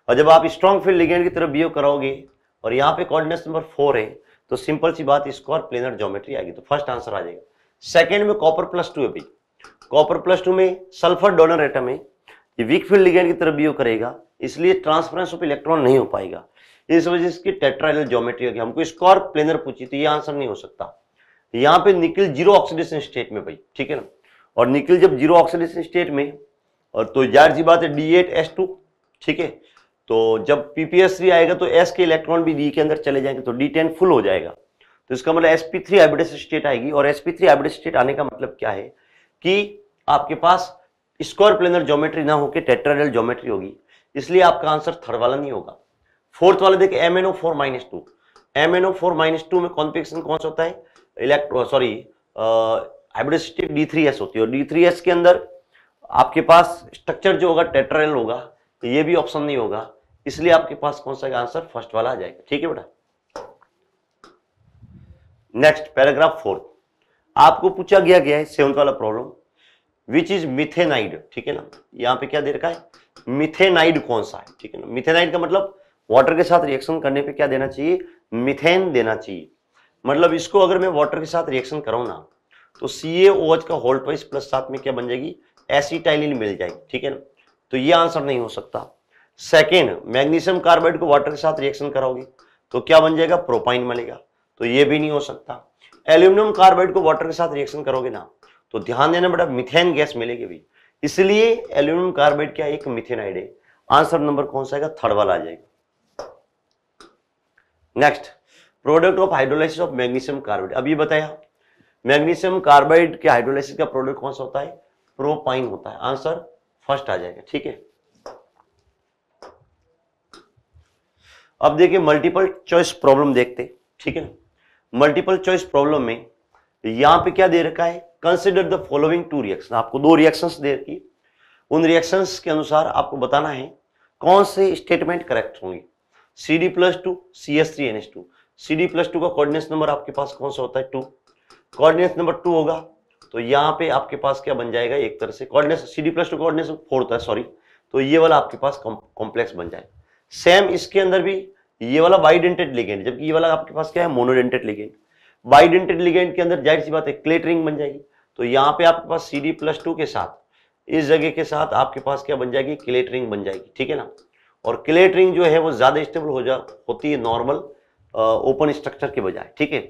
और जब आप स्ट्रॉन्ग फील्ड लिगेंड की तरफ बिहेव कराओगे और यहाँ पे कॉर्डिनेट नंबर फोर है तो सिंपल सी बात इसको और प्लेनर ज्योमेट्री आएगी तो फर्स्ट आंसर आ जाएगा सेकेंड में कॉपर प्लस टू अभी कॉपर प्लस टू में सल्फर डोनर एटम है ये वीक फील्ड लिगेंड की तरफ बिहेव करेगा इसलिए ट्रांसफरेंस ऑफ इलेक्ट्रॉन नहीं हो पाएगा इस वजह से इसकी टेट्राइडल ज्योमेट्री होगी हमको स्कॉर प्लेनर पूछी तो ये आंसर नहीं हो सकता यहां पे निकल जीरो ऑक्सीडेशन स्टेट में भाई ठीक है ना और निकल जब जीरो ऑक्सीडेशन स्टेट में और तो जाहिर सी बात है डी एट एस टू ठीक है तो जब पीपीएस थ्री आएगा तो एस के इलेक्ट्रॉन भी डी के अंदर चले जाएंगे तो डी टेन फुल हो जाएगा तो इसका मतलब S P three hybrid state आएगी और S P three hybrid state आने का मतलब क्या है कि आपके पास स्क्वायर प्लेनर ज्योमेट्री ना होकर टेट्राडल ज्योमेट्री होगी इसलिए आपका आंसर थर्ड वाला नहीं होगा फोर्थ वाला देखिए M N O four minus two M N O four minus two में कॉन्फिगरेशन कौन सा होता है इलेक्ट्रो सॉरी हाइब्रिडिसिटिव डी थ्री एस होती है और डी थ्री एस के अंदर आपके पास स्ट्रक्चर जो होगा टेट्रेल होगा तो ये भी ऑप्शन नहीं होगा इसलिए आपके पास कौन सा आंसर फर्स्ट वाला आ जाएगा ठीक है बेटा नेक्स्ट पैराग्राफ फोर्थ आपको पूछा गया गया है सेवंथ वाला प्रॉब्लम विच इज मिथेनाइड ठीक है ना यहाँ पे क्या दे रखा है मिथेनाइड कौन सा है ठीक है ना मिथेनाइड का मतलब वाटर के साथ रिएक्शन करने पे क्या देना चाहिए मिथेन देना चाहिए मतलब इसको अगर मैं वाटर के साथ रिएक्शन करूँ ना तो सी एच का होल्ड ट्वाइस प्लस साथ में क्या बन जाएगी एसिटाइलिन मिल जाएगी ठीक है ना तो ये आंसर नहीं हो सकता सेकेंड मैग्नीशियम कार्बाइड को वाटर के साथ रिएक्शन कराओगे तो क्या बन जाएगा प्रोपाइन मिलेगा तो ये भी नहीं हो सकता एल्यूमिनियम कार्बाइड को वाटर के साथ रिएक्शन करोगे ना तो ध्यान देना बेटा मिथेन गैस मिलेगी भी इसलिए एल्यूमिनियम कार्बाइड क्या एक मिथेनाइड है आंसर नंबर कौन सा थर्ड वाला आ जाएगा next product of hydrolysis of magnesium carbide अब ये बताया मैग्नीशियम कार्बाइड के हाइड्रोलाइसिस का प्रोडक्ट कौन सा होता है प्रोपाइन होता है आंसर फर्स्ट आ जाएगा ठीक है अब देखिए मल्टीपल चॉइस प्रॉब्लम देखते ठीक है मल्टीपल चॉइस प्रॉब्लम में यहां पे क्या दे रखा है consider the following two reaction आपको दो रिएक्शंस दे रखी उन रिएक्शंस के अनुसार आपको बताना है कौन से स्टेटमेंट करेक्ट होंगे C D plus two C S three N S two C D plus two का कोऑर्डिनेट नंबर आपके पास कौन सा होता है टू कोऑर्डिनेट नंबर टू होगा तो यहाँ पे आपके पास क्या बन जाएगा एक तरह से coordinate C D plus two coordination four होता है सॉरी तो ये वाला आपके पास कॉम्प्लेक्स बन जाए सेम इसके अंदर भी ये वाला बाइडेंटेड लिगेंड जबकि ये वाला आपके पास क्या है मोनोडेंटेड लिगेंड बाइडेंटेड लिगेंड के अंदर जाहिर सी बात है क्लेटरिंग बन जाएगी तो यहाँ पे आपके पास सी डी प्लस टू के साथ इस जगह के साथ आपके पास क्या बन जाएगी क्लेटरिंग बन जाएगी ठीक है ना और क्लेटरिंग जो है वो ज़्यादा स्टेबल हो जा होती है नॉर्मल ओपन स्ट्रक्चर के बजाय ठीक है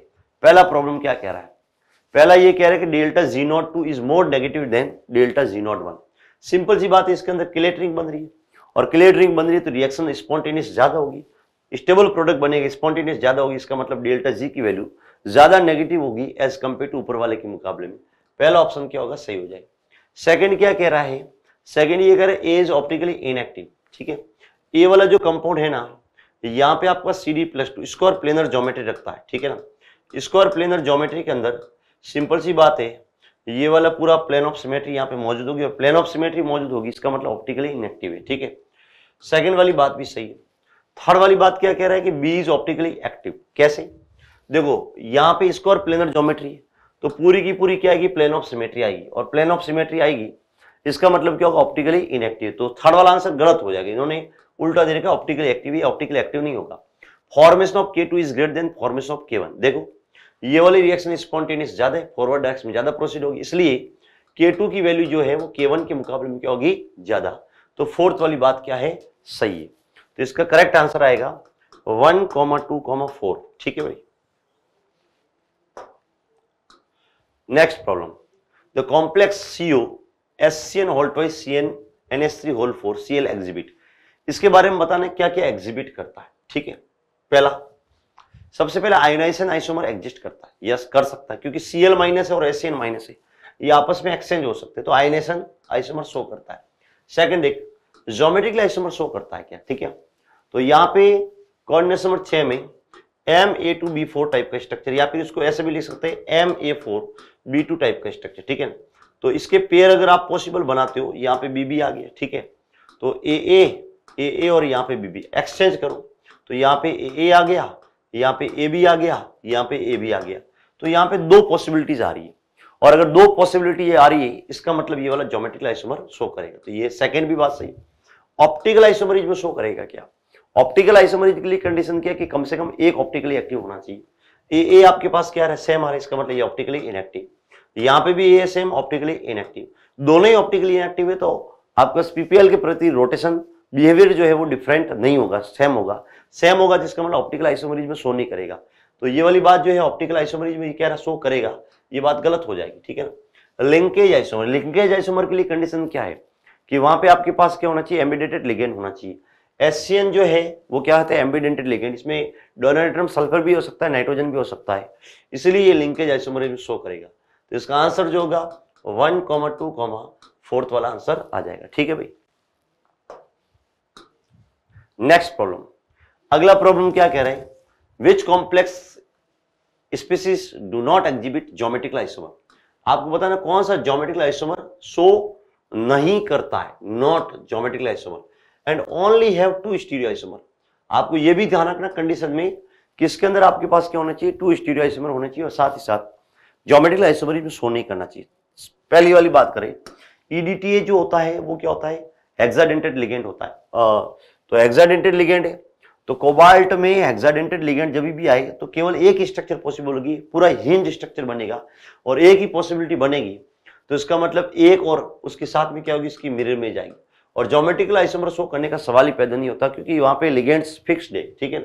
पहला प्रॉब्लम क्या कह रहा है पहला ये कह रहा है कि delta G not two is more negative than delta G not one simple सी बात है इसके अंदर क्लेटरिंग बन रही है और क्लेटरिंग बन रही है तो रिएक्शन स्पॉन्टेनियस ज्यादा होगी स्टेबल प्रोडक्ट बनेगा स्पॉन्टेनियस ज्यादा होगी इसका मतलब डेल्टा जी की वैल्यू ज्यादा नेगेटिव होगी एज कंपेयर टू ऊपर वाले के मुकाबले में पहला ऑप्शन क्या होगा सही हो जाएगा सेकेंड क्या कह रहा है सेकेंड ये कह रहा है एज ऑप्टिकली इनएक्टिव ठीक है ए वाला जो कंपाउंड है ना यहाँ पे आपका C D plus two square planar geometry रखता है ठीक है ना स्क्वायर प्लेनर ज्योमेट्री के अंदर सिंपल सी बात है ये वाला पूरा प्लेन ऑफ सिमेट्री यहाँ पे मौजूद होगी और प्लेन ऑफ सिमेट्री मौजूद होगी इसका मतलब ऑप्टिकली इनएक्टिव है ठीक है सेकेंड वाली बात भी सही है थर्ड वाली बात क्या कह रहा है कि बी इज ऑप्टिकली एक्टिव कैसे देखो यहाँ पे स्क्वायर प्लेनर ज्योमेट्री है तो पूरी की पूरी क्या आएगी प्लेन ऑफ सिमेट्री आएगी और प्लेन ऑफ सिमेट्री आएगी इसका मतलब क्या होगा ऑप्टिकली इनएक्टिव तो थर्ड वाला आंसर गलत हो जाएगा इन्होंने उल्टा दे रखा ऑप्टिकल एक्टिव है ऑप्टिकल एक्टिव नहीं होगा formation of K two is greater than formation of K one देखो ये वाली रिएक्शन स्पॉन्टेनियस ज्यादा है फॉरवर्ड डायरेक्शन में ज्यादा प्रोसीड होगी इसलिए के टू की वैल्यू जो है वो के वन के मुकाबले में क्या होगी ज्यादा तो फोर्थ वाली बात क्या है सही है तो इसका करेक्ट आंसर आएगा one comma two comma four ठीक है भाई next problem the complex CO S C N whole C N N S three whole four C L exhibit इसके बारे में बताने क्या क्या एग्जिबिट करता है ठीक है पहला सबसे पहले आयोनाइजेशन आइसोमर एग्जिस्ट करता है यस कर सकता है क्योंकि सीएल माइनस है और एसियन माइनस है ये आपस में एक्सचेंज हो सकते हैं तो आयोनाइजेशन आइसोमर शो करता है सेकंड एक जोमेट्रिकल आइसोमर शो करता है क्या ठीक है तो यहाँ पे कॉर्डिनेट नंबर छह में M A two B four type का स्ट्रक्चर या फिर इसको ऐसे भी लिख सकते हैं M A four B two type का स्ट्रक्चर ठीक है तो इसके पेयर अगर आप पॉसिबल बनाते हो यहाँ पे बी बी आ गया ठीक है तो ए ए ए ए और यहाँ पे बी बी एक्सचेंज करो तो यहाँ पे ए ए आ गया यहाँ पे ए बी आ गया यहाँ पे ए बी आ गया तो यहाँ पे दो पॉसिबिलिटीज आ रही है और अगर दो पॉसिबिलिटी ये आ रही है इसका मतलब ये वाला ज्योमेट्रिक आइसोमर शो करेगा तो ये सेकेंड भी बात सही ऑप्टिकल आइसोमरीज में शो करेगा क्या ऑप्टिकल आइसोमरीज के लिए कंडीशन क्या कि कम से कम एक ऑप्टिकली एक्टिव होना चाहिए ए ए आपके पास क्या है सेम आ रहा है इसका मतलब ये ऑप्टिकली इनएक्टिव यहाँ पे भी ए सेम ऑप्टिकली इनएक्टिव दोनों ही ऑप्टिकली इनएक्टिव है तो आपके पास पीपीएल के प्रति रोटेशन बिहेवियर जो है वो डिफरेंट नहीं होगा सेम होगा सेम होगा जिसका मतलब ऑप्टिकल आइसोमरीज में शो नहीं करेगा तो ये वाली बात जो है ऑप्टिकल आइसोमरीज में ये कह रहा शो करेगा ये बात गलत हो जाएगी ठीक है ना लिंकेज आइसोमर लिंकेज आइसोमर के लिए कंडीशन क्या है कि वहां पे आपके पास क्या होना चाहिए एम्बिडेटेड लिगेंड होना चाहिए एस जो है वो क्या होता है एम्बिडेंटेड लिगेंड इसमें डोनेट्रम सल्फर भी हो सकता है नाइट्रोजन भी हो सकता है इसलिए ये लिंकेज आइसोमर में शो करेगा तो इसका आंसर जो होगा one comma two comma fourth वाला आंसर आ जाएगा ठीक है भाई नेक्स्ट प्रॉब्लम अगला प्रॉब्लम क्या कह रहे हैं which complex species do not exhibit geometrical isomer आपको बताना कौन सा ज्योमेट्रिकल आइसोमर सो नहीं करता है not geometrical isomer and only have two stereo isomer आपको यह भी ध्यान रखना कंडीशन में किसके अंदर आपके पास क्या होना चाहिए टू स्टीरियो आइसोमर होना चाहिए और साथ ही साथ ज्योमेट्रिकल आइसोमर इसमें शो नहीं करना चाहिए पहली वाली बात करें ईडीटीए e जो होता है वो क्या होता है हेक्साडेंटेड लिगेंड होता है तो एक्साडेंटेड लिगेंड है तो कोबाल्ट में हेक्साडेंटेड लिगेंड जब भी आए तो केवल एक ही स्ट्रक्चर पॉसिबल होगी पूरा हिंज स्ट्रक्चर बनेगा और एक ही पॉसिबिलिटी बनेगी तो इसका मतलब एक और उसके साथ में क्या होगी इसकी मिरर में जाएगी और जोमेट्रिकल आइसोमर शो करने का सवाल ही पैदा नहीं होता क्योंकि वहां पे लिगेंड्स फिक्स्ड है ठीक है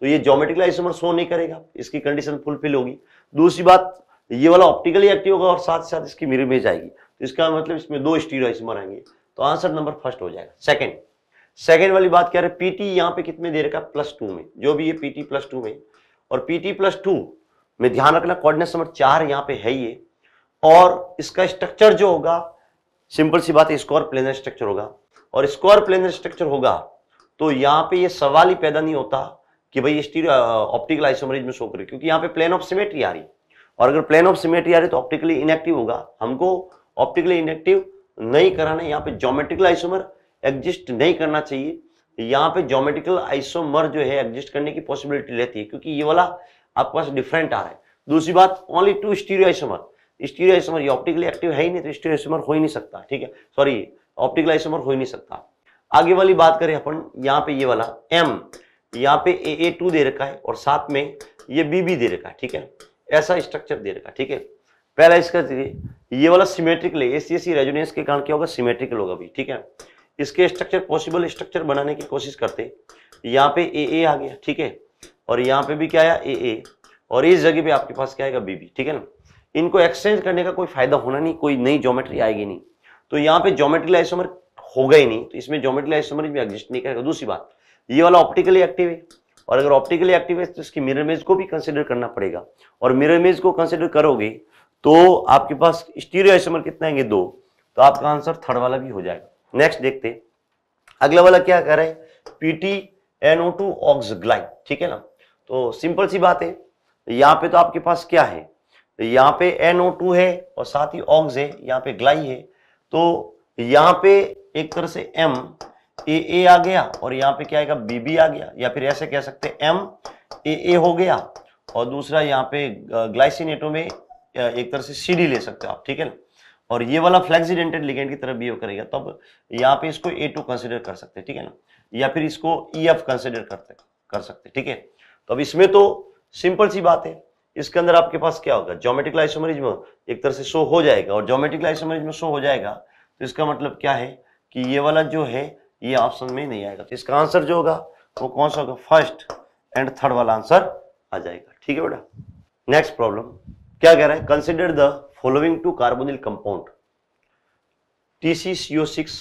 तो ये जोमेट्रिकल आइसोमर शो नहीं करेगा इसकी कंडीशन फुलफिल होगी दूसरी बात ये वाला ऑप्टिकली एक्टिव होगा और साथ साथ इसकी मिरर में जाएगी तो इसका मतलब इसमें दो स्टीरो आइसोमर आएंगे तो आंसर नंबर फर्स्ट हो जाएगा सेकेंड सेकेंड वाली बात कह रहे पीटी यहाँ पे कितने दे रखा प्लस टू में जो भी ये पीटी प्लस टू में और पीटी प्लस टू में ध्यान रखना कोऑर्डिनेट नंबर चार यहाँ पे है ये और इसका स्ट्रक्चर जो होगा सिंपल सी बात है स्क्वायर प्लेनर स्ट्रक्चर होगा और स्क्वायर प्लेनर स्ट्रक्चर होगा तो यहाँ पे ये सवाल ही पैदा नहीं होता कि भाई स्टीरियो ऑप्टिकल आइसोमरीज में शो करे क्योंकि यहाँ पे प्लेन ऑफ सिमेट्री आ रही और अगर प्लेन ऑफ सिमेट्री आ रही तो ऑप्टिकली इनएक्टिव होगा हमको ऑप्टिकली इनएक्टिव नहीं कराना यहाँ पे जोमेट्रिकल आइसोमर एग्जिस्ट नहीं करना चाहिए यहाँ पे ज्योमेटिकल आइसोमर जो है एग्जिस्ट करने की पॉसिबिलिटी रहती है क्योंकि ये वाला आपके पास डिफरेंट आ रहा है दूसरी बात only two stereo isomer stereo isomer ये ऑप्टिकली एक्टिव है ही नहीं तो स्टीरियो आइसोमर हो ही नहीं सकता ठीक है सॉरी ऑप्टिकल आइसोमर हो ही नहीं सकता आगे वाली बात करें अपन यहाँ पे ये वाला एम यहाँ पे ए ए टू दे रखा है और साथ में ये बी बी दे रखा है ठीक है ऐसा स्ट्रक्चर दे रखा ठीक है पहला इसका ये वाला सिमेट्रिकल है एसीएसी रेजोनेंस के कारण क्या होगा सिमेट्रिकल होगा भी ठीक है इसके स्ट्रक्चर पॉसिबल स्ट्रक्चर बनाने की कोशिश करते यहाँ पे ए ए आ गया ठीक है और यहाँ पे भी क्या आया ए ए और इस जगह पे आपके पास क्या आएगा बी बी ठीक है ना इनको एक्सचेंज करने का कोई फायदा होना नहीं कोई नई ज्योमेट्री आएगी नहीं तो यहाँ पे ज्योमेट्री आइसोमर होगा ही नहीं तो इसमें ज्योमेट्री आइसोमर भी एग्जिस्ट नहीं करेगा दूसरी बात ये वाला ऑप्टिकली एक्टिव है और अगर ऑप्टिकली एक्टिव है तो इसकी मिरर इमेज को भी कंसिडर करना पड़ेगा और मिरर इमेज को कंसिडर करोगे तो आपके पास स्टीरियो आइसोमर कितने आएंगे दो तो आपका आंसर थर्ड वाला भी हो जाएगा नेक्स्ट देखते अगला वाला क्या कह रहे हैं पीटी एनओ टू ऑक्सग्लाइड ठीक है ना तो सिंपल सी बात है यहाँ पे तो आपके पास क्या है यहाँ पे टू है और साथ ही ऑक्स है यहाँ पे ग्लाई है तो यहाँ पे एक तरह से एम ए ए आ गया और यहाँ पे क्या आएगा बी बी आ गया या फिर ऐसे कह सकते हैं एम ए ए हो गया और दूसरा यहाँ पे ग्लाइसिनेटो में एक तरह से सी डी ले सकते हो आप ठीक है ना और ये वाला फ्लेक्सीडेंटेड लिगेंड की तरफ बिहेव करेगा तो अब यहाँ पे इसको ए टू कंसिडर कर सकते हैं ठीक है ना या फिर इसको ई एफ कंसिडर करते कर सकते ठीक है तो अब इसमें तो सिंपल सी बात है इसके अंदर आपके पास क्या होगा जोमेटिक लाइसोमरिज में एक तरह से शो हो जाएगा और जोमेटिक लाइसोमरिज में शो हो जाएगा तो इसका मतलब क्या है कि ये वाला जो है ये ऑप्शन में नहीं आएगा तो इसका आंसर जो होगा वो कौन सा होगा फर्स्ट एंड थर्ड वाला आंसर आ जाएगा ठीक है बेटा नेक्स्ट प्रॉब्लम क्या कह रहा है consider the following two carbonyl compound TCCO6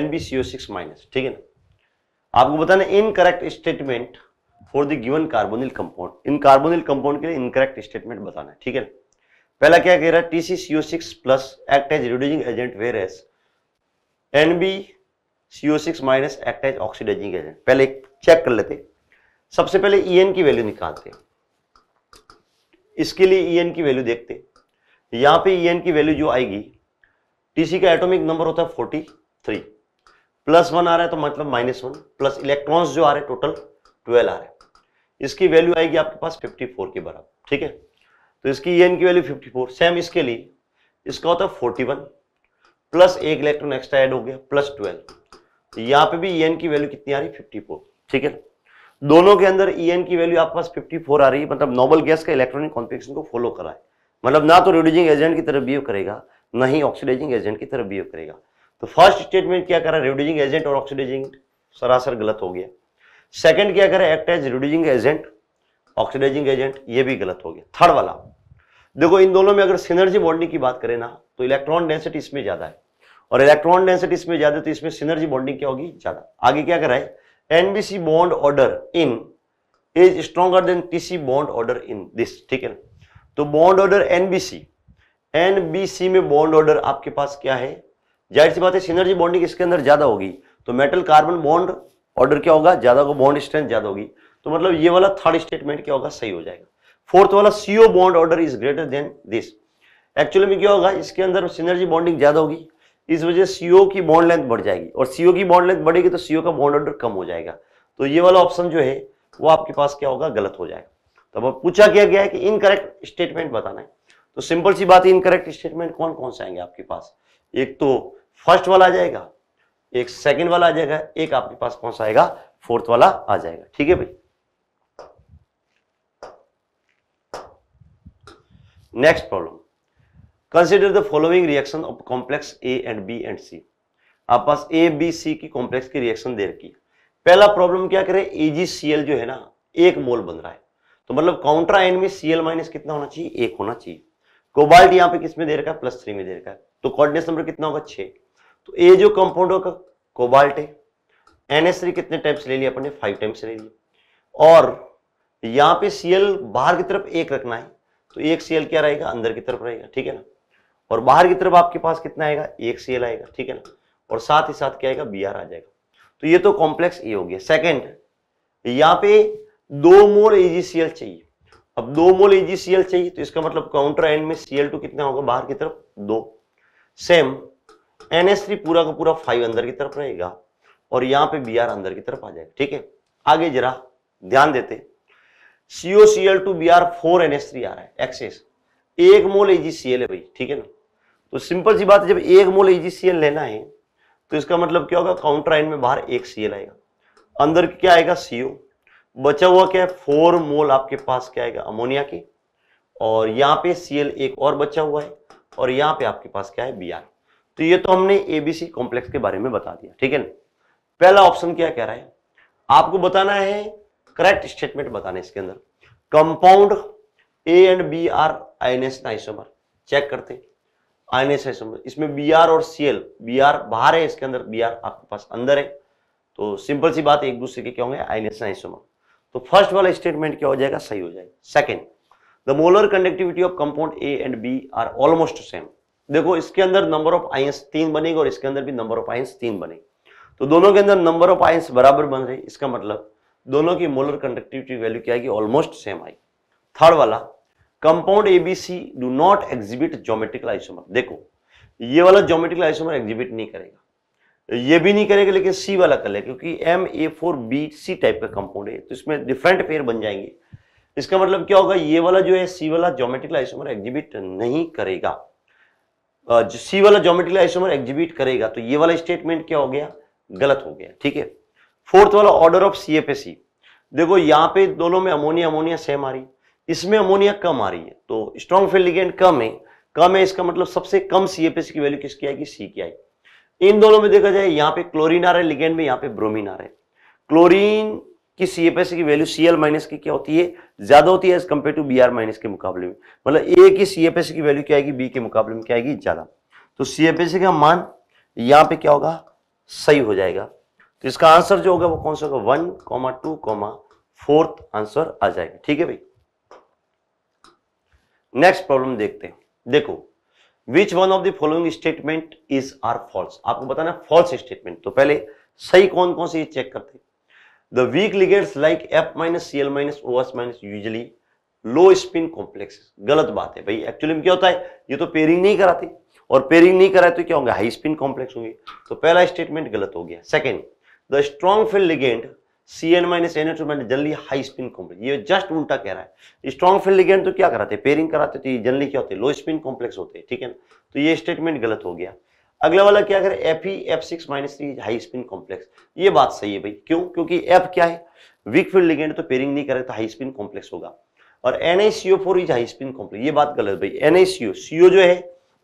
NBCO6 minus ठीक है ना आपको बताना incorrect statement for the given carbonyl compound इन कार्बोनिल कंपाउंड के लिए इनकरेक्ट स्टेटमेंट बताना है ठीक है पहला क्या कह रहा है TCCO6 plus act as reducing agent whereas NB CO6 minus act as oxidising agent पहले एक चेक कर लेते सबसे पहले EN की वैल्यू निकालते इसके लिए EN की वैल्यू देखते हैं यहां पे ई e की वैल्यू जो आएगी टीसी का एटॉमिक नंबर होता है फोर्टी थ्री प्लस वन आ रहा है तो मतलब माइनस वन प्लस इलेक्ट्रॉन्स जो आ रहे हैं टोटल ट्वेल्व आ रहे हैं इसकी वैल्यू आएगी आपके पास फिफ्टी फोर के बराबर ठीक है तो इसकी ई e की वैल्यू फिफ्टी फोर सेम इसके लिए इसका होता है फोर्टी वन प्लस एक इलेक्ट्रॉन एक्स्ट्रा एड हो गया प्लस ट्वेल्व यहाँ पे भी ई e की वैल्यू कितनी आ रही फिफ्टी फोर ठीक है दोनों के अंदर ई की वैल्यू आपके पास 54 आ रही है मतलब नॉर्मल गैस का इलेक्ट्रॉनिक कॉन्फिगेशन को फॉलो करा है मतलब ना तो रिड्यूजिंग एजेंट की तरफ बिहेव करेगा ना ही ऑक्सीडाइजिंग एजेंट की तरफ बिहेव करेगा तो फर्स्ट स्टेटमेंट क्या करा रिड्यूजिंग एजेंट और ऑक्सीडाइजिंग सरासर गलत हो गया सेकंड क्या करा act as reducing agent oxidising agent ये भी गलत हो गया थर्ड वाला देखो इन दोनों में अगर सिनर्जी बॉन्डिंग की बात करें ना तो इलेक्ट्रॉन डेंसिटी इसमें ज्यादा है और इलेक्ट्रॉन डेंसिटी इसमें ज्यादा तो इसमें सिनर्जी बॉन्डिंग क्या होगी ज्यादा आगे क्या है NBC bond order in is stronger than TC bond order in this ठीक है ना तो बॉन्ड ऑर्डर एनबीसी एनबीसी में बॉन्ड ऑर्डर आपके पास क्या है जाहिर सी बात है सिनर्जी बॉन्डिंग इसके अंदर ज्यादा होगी तो मेटल कार्बन बॉन्ड ऑर्डर क्या होगा ज्यादा होगा बॉन्ड स्ट्रेंथ ज्यादा होगी तो मतलब ये वाला थर्ड स्टेटमेंट क्या होगा सही हो जाएगा फोर्थ वाला CO bond order is greater than this actually में क्या होगा इसके अंदर सिनर्जी बॉन्डिंग ज्यादा होगी इस वजह से सीओ की बॉन्ड लेंथ बढ़ जाएगी और सीओ की बॉन्ड लेंथ बढ़ेगी तो सीओ का बॉन्ड ऑर्डर कम हो जाएगा तो ये वाला ऑप्शन जो है वो आपके पास क्या होगा गलत हो जाएगा तो अब पूछा क्या गया है कि इनकरेक्ट स्टेटमेंट बताना है तो सिंपल सी बात इनकरेक्ट स्टेटमेंट कौन कौन से आएंगे आपके पास एक तो फर्स्ट वाला आ जाएगा एक सेकंड वाला आ जाएगा एक आपके पास कौन सा आएगा फोर्थ वाला आ जाएगा ठीक है भाई next problem consider the following reaction of complex A and B and C आप पास ए बी सी की कॉम्प्लेक्स की रिएक्शन दे रखी है पहला प्रॉब्लम क्या करें एजीसीएल जो है ना एक मोल बन रहा है तो मतलब काउंट्रा एन में सी माइनस कितना होना चाहिए एक होना चाहिए कोबाल्ट यहाँ पे किस में दे रखा है प्लस थ्री में दे रखा है तो कोऑर्डिनेट नंबर कितना होगा छः तो ए जो कंपाउंड होगा कोबाल्ट है एन कितने टाइम्स ले लिया अपने फाइव टाइम्स ले लिया और यहाँ पे सी बाहर की तरफ एक रखना है तो एक सी क्या रहेगा अंदर की तरफ रहेगा ठीक है ना और बाहर की तरफ आपके पास कितना आएगा एक सी आएगा ठीक है ना और साथ ही साथ क्या आएगा बी आ जाएगा तो ये तो कॉम्प्लेक्स ए हो गया सेकेंड यहाँ पे दो मोल एजीसीएल चाहिए अब दो मोल एजीसीएल चाहिए तो इसका मतलब काउंटर एंड में सीएल टू कितना होगा बाहर की तरफ दो सेम एनएस थ्री पूरा का पूरा फाइव अंदर की तरफ रहेगा और यहां पे बी आर अंदर की तरफ आ जाएगा ठीक है आगे जरा ध्यान देते CO C L two B R four NS three आ रहा है एक्सेस एक मोल एजीसीएल है भाई ठीक है ना तो सिंपल सी बात है जब एक मोल एजीसीएल लेना है तो इसका मतलब क्या होगा काउंटर एंड में बाहर एक सीएल आएगा अंदर क्या आएगा सीओ बचा हुआ क्या है फोर मोल आपके पास क्या आएगा अमोनिया की और यहाँ पे सीएल एक और बचा हुआ है और यहाँ पे आपके पास क्या है बी आर तो ये तो हमने एबीसी कॉम्प्लेक्स के बारे में बता दिया ठीक है पहला ऑप्शन क्या कह रहा है आपको बताना है करेक्ट स्टेटमेंट बताना इसके अंदर compound A and B are I N S isomer check करते हैं आई एन एस आइसोमर इसमें बी आर और सी एल बी आर बाहर है इसके अंदर बी आर आपके पास अंदर है तो सिंपल सी बात एक दूसरे के क्या होंगे आई एन एस आइसोमर तो फर्स्ट वाला स्टेटमेंट क्या हो जाएगा सही हो जाएगा second the molar conductivity of compound A and B are almost same देखो इसके अंदर नंबर ऑफ आइंस तीन बनेगा और इसके अंदर भी नंबर ऑफ आइंस तीन बनेगी तो दोनों के अंदर नंबर ऑफ आइंस बराबर बन रहे इसका मतलब दोनों की मोलर कंडक्टिविटी वैल्यू क्या आएगी ऑलमोस्ट सेम आएगी थर्ड वाला compound ABC do not exhibit geometrical isomer देखो ये वाला जोमेट्रिकल आइसोमर एग्जिबिट नहीं करेगा ये भी नहीं करेगा लेकिन सी वाला कर ले क्योंकि M A four B C type का कंपाउंड है तो इसमें डिफरेंट पेयर बन जाएंगे इसका मतलब क्या होगा ये वाला जो है सी वाला जोमेट्रिकल आइसोमर एग्जिबिट नहीं करेगा सी वाला जोमेट्रिकल आइसोमर एग्जिबिट करेगा तो ये वाला स्टेटमेंट क्या हो गया गलत हो गया ठीक है फोर्थ वाला order of C F A C देखो यहाँ पे दोनों में अमोनिया अमोनिया सेम आ रही है इसमें अमोनिया कम आ रही है तो स्ट्रॉन्ग फील्ड लिगेंड कम है कम है इसका मतलब सबसे कम सी एफ ए सी की वैल्यू किसकी आएगी सी की आएगी इन दोनों में देखा जाए यहां पे क्लोरीन आ रहा है लिगेंड में यहां पे ब्रोमीन आ रहा है क्लोरीन की सी की वैल्यू सीएल माइनस की क्या होती है ज्यादा होती है as compare to B R minus के मुकाबले में मतलब ए की सी की वैल्यू क्या आएगी बी के मुकाबले में क्या आएगी ज्यादा तो सी का मान यहां पर क्या होगा सही हो जाएगा तो इसका आंसर जो होगा वो कौन सा होगा one comma two comma fourth answer आ जाएगा ठीक है भाई नेक्स्ट प्रॉब्लम देखते हैं देखो which one of the following statement is are false आपको बताना फॉल्स स्टेटमेंट तो पहले सही कौन कौन से चेक करते the weak ligands like F minus C L minus O S minus usually low spin complex गलत बात है भाई एक्चुअली में क्या होता है ये तो पेयरिंग नहीं कराते और पेयरिंग नहीं कराए तो क्या होंगे हाई स्पिन कॉम्प्लेक्स होंगे तो पहला स्टेटमेंट गलत हो गया second the strong field ligand C N minus N H मैंने जनरली हाई स्पिन कॉम्प्लेक्स ये जस्ट उल्टा कह रहा है स्ट्रॉन्ग फील्ड लिगेंड तो क्या कराते पेयरिंग कराते तो ये जनरली क्या होते लो स्पिन कॉम्प्लेक्स होते हैं ठीक है ना तो ये स्टेटमेंट गलत हो गया अगला वाला क्या करें F E F six minus three high spin complex ये बात सही है भाई क्यों क्योंकि एफ क्या है वीक फील्ड लिगेंड तो पेयरिंग नहीं करेगा तो हाई स्पिन कॉम्प्लेक्स होगा और N I C O four is high spin complex ये बात गलत भाई N I C O C ओ जो है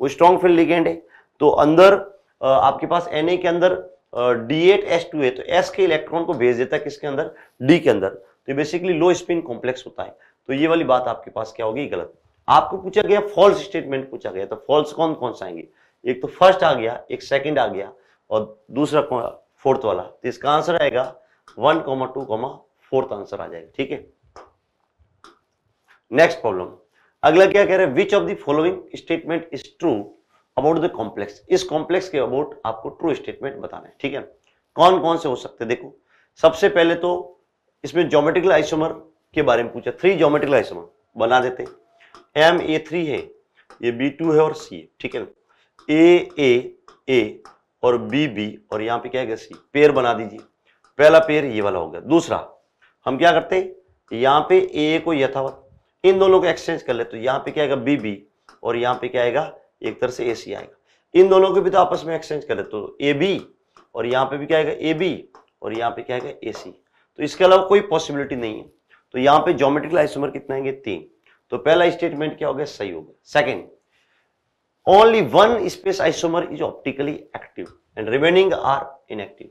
वो स्ट्रॉन्ग फील्ड लिगेंड है तो अंदर आपके पास एन ए के अंदर D eight S two A तो एस के इलेक्ट्रॉन को भेज देता है किसके अंदर डी के अंदर तो बेसिकली लो स्पिन कॉम्प्लेक्स होता है तो ये वाली बात आपके पास क्या होगी गलत आपको पूछा गया फॉल्स स्टेटमेंट पूछा गया तो फॉल्स कौन कौन सा आएंगे एक तो फर्स्ट आ गया एक सेकंड आ गया और दूसरा फोर्थ वाला तो इसका आंसर आएगा one comma two comma fourth answer आ जाएगा ठीक है नेक्स्ट प्रॉब्लम अगला क्या कह रहे हैं which of the following statement is true about the complex इस कॉम्प्लेक्स के अबाउट आपको ट्रू स्टेटमेंट बताना है ठीक है कौन कौन से हो सकते हैं देखो सबसे पहले तो इसमें जोमेट्रिकल आइसोमर के बारे में पूछा थ्री जोमेट्रिकल आइसोमर बना देते एम ए थ्री है ये बी टू है और सी है ठीक है ए ए ए और बी बी और यहाँ पे क्या है सी पेयर बना दीजिए पहला पेयर ये वाला हो गया दूसरा हम क्या करते हैं यहाँ पे ए को यथावत इन दोनों को एक्सचेंज कर लेते तो यहाँ पे क्या आएगा बी बी और यहाँ पे क्या आएगा एक तरह से ए सी आएगा इन दोनों को भी तो आपस में एक्सचेंज करें तो ए बी और यहाँ पे भी क्या आएगा ए बी और यहाँ पे क्या आएगा ए सी तो इसके अलावा कोई पॉसिबिलिटी नहीं है तो यहाँ पे जोमेट्रिकल आइसोमर कितने आएंगे तीन तो पहला स्टेटमेंट क्या हो गया सही हो गया second only one space isomer is optically active and remaining are inactive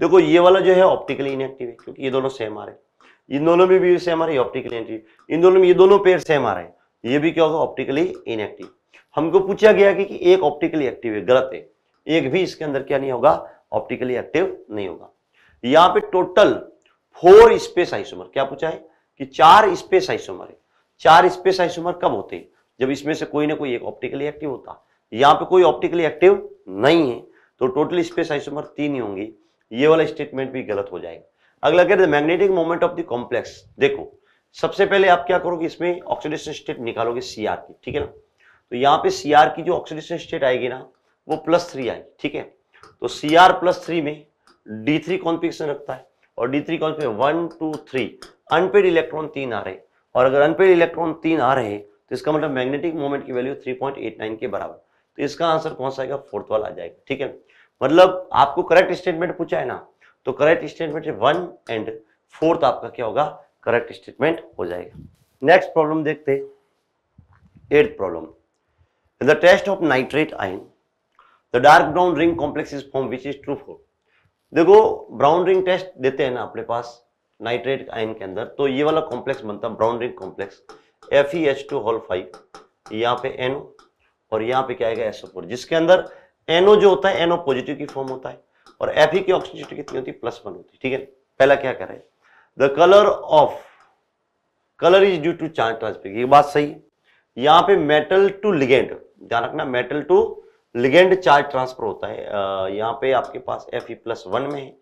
देखो ये वाला जो है ऑप्टिकली इनएक्टिव है क्योंकि ये दोनों सेम आ रहे हैं इन दोनों में भी सेम आ रहे हैं ऑप्टिकली इनएक्टिव इन दोनों में ये दोनों पेयर सेम आ रहे हैं ये भी क्या होगा ऑप्टिकली इनएक्टिव हमको पूछा गया कि, कि एक ऑप्टिकली एक्टिव है गलत है एक भी इसके अंदर क्या नहीं होगा ऑप्टिकली एक्टिव नहीं होगा यहाँ पे टोटल फोर स्पेस आइसोमर क्या पूछा है कि चार स्पेस आइसोमर है चार स्पेस आइसोमर कब होते हैं जब इसमें से कोई ना कोई एक ऑप्टिकली एक्टिव होता यहाँ पे कोई ऑप्टिकली एक्टिव नहीं है तो टोटल स्पेस आइसोमर तीन ही होंगी ये वाला स्टेटमेंट भी गलत हो जाएगा अगला कह रहे magnetic moment of the complex देखो सबसे पहले आप क्या करोगे इसमें ऑक्सीडेशन स्टेट निकालोगे सीआर की ठीक है ना तो यहाँ पे सी की जो ऑक्सीडेशन स्टेट आएगी ना वो प्लस थ्री आएगी ठीक है तो सी आर प्लस थ्री में डी थ्री कॉन्फिगेशन रखता है और D three config one two three unpaired electron तीन आ रहे और अगर अनपेड इलेक्ट्रॉन तीन आ रहे तो इसका मतलब मैग्नेटिक मोमेंट की वैल्यू थ्री के बराबर तो इसका आंसर कौन सा आएगा फोर्थ वाला आ जाएगा ठीक है मतलब आपको करेक्ट स्टेटमेंट पूछा है ना तो correct statement one and fourth आपका क्या होगा करेक्ट स्टेटमेंट हो जाएगा नेक्स्ट प्रॉब्लम देखते एट problem In the test of nitrate ion, the dark brown ring complex is formed which is true for. देखो ब्राउन रिंग टेस्ट देते हैं ना अपने पास नाइट्रेट आयन के अंदर तो ये वाला कॉम्प्लेक्स बनता है brown ring complex F E H two whole five यहाँ पे एनओ और यहाँ पे क्या आएगा एसओ फोर जिसके अंदर एनओ जो होता है एनओ पॉजिटिव की फॉर्म होता है और एफ ई e की ऑक्सीजन कितनी होती है प्लस वन होती है ठीक है पहला क्या कह रहे हैं the colour of colour is due to charge transfer ये बात सही है यहाँ पे मेटल टू लिगेंड ध्यान रखना metal to ligand charge transfer होता है यहाँ पे आपके पास एफ ई प्लस वन में है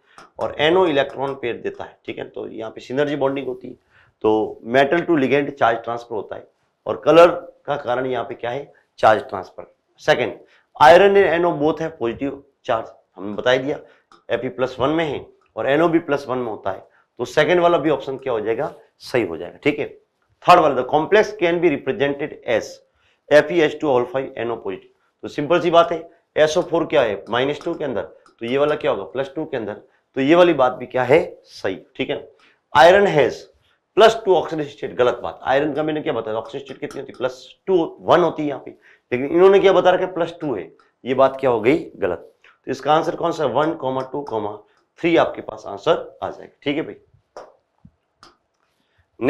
और एनओ इलेक्ट्रॉन पेयर देता है ठीक है तो यहाँ पे सिनर्जी बॉन्डिंग होती है तो metal to ligand charge transfer होता है और कलर का कारण यहाँ पे क्या है charge transfer second iron and NO both है पॉजिटिव चार्ज हमने बता दिया एफ ई प्लस वन में है और एनओ भी प्लस वन में होता है तो सेकेंड वाला भी ऑप्शन क्या हो जाएगा सही हो जाएगा ठीक है थर्ड वाला the complex can be represented as F E H two all five NO positive तो सिंपल सी बात है एस ओ फोर क्या है माइनस टू के अंदर तो ये वाला क्या होगा प्लस टू के अंदर तो ये वाली बात भी क्या है सही ठीक है iron has plus two oxygen state गलत बात आयरन का मैंने क्या बताया ऑक्सीजन स्टेट कितनी होती है प्लस टू वन होती है यहाँ पे लेकिन इन्होंने क्या बता रखा है प्लस टू है ये बात क्या हो गई गलत तो इसका आंसर कौन सा one comma two comma three आपके पास आंसर आ जाएगा ठीक है भाई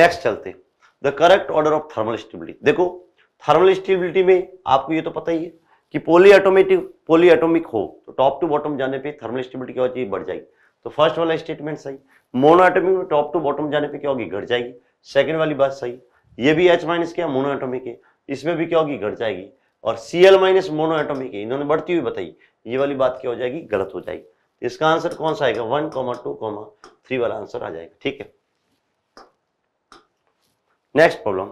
नेक्स्ट चलते the correct order of thermal stability देखो थर्मल स्टेबिलिटी में आपको ये तो पता ही है कि पोली ऑटोमेटिक पोली एटोमिक हो तो टॉप टू बॉटम जाने पे थर्मल स्टेबिलिटी क्या हो बढ़ जाएगी तो फर्स्ट वाला स्टेटमेंट सही ऑटोमिक में टॉप टू बॉटम जाने पे क्या होगी घट जाएगी सेकंड वाली बात सही ये भी एच माइनस क्या मोनो ऑटोमिक है इसमें भी क्या होगी घट जाएगी और सी एल माइनस ऑटोमिक है इन्होंने बढ़ती हुई बताई ये वाली बात क्या हो जाएगी गलत हो जाएगी तो इसका आंसर कौन सा आएगा one comma two comma three वाला आंसर आ जाएगा ठीक है नेक्स्ट प्रॉब्लम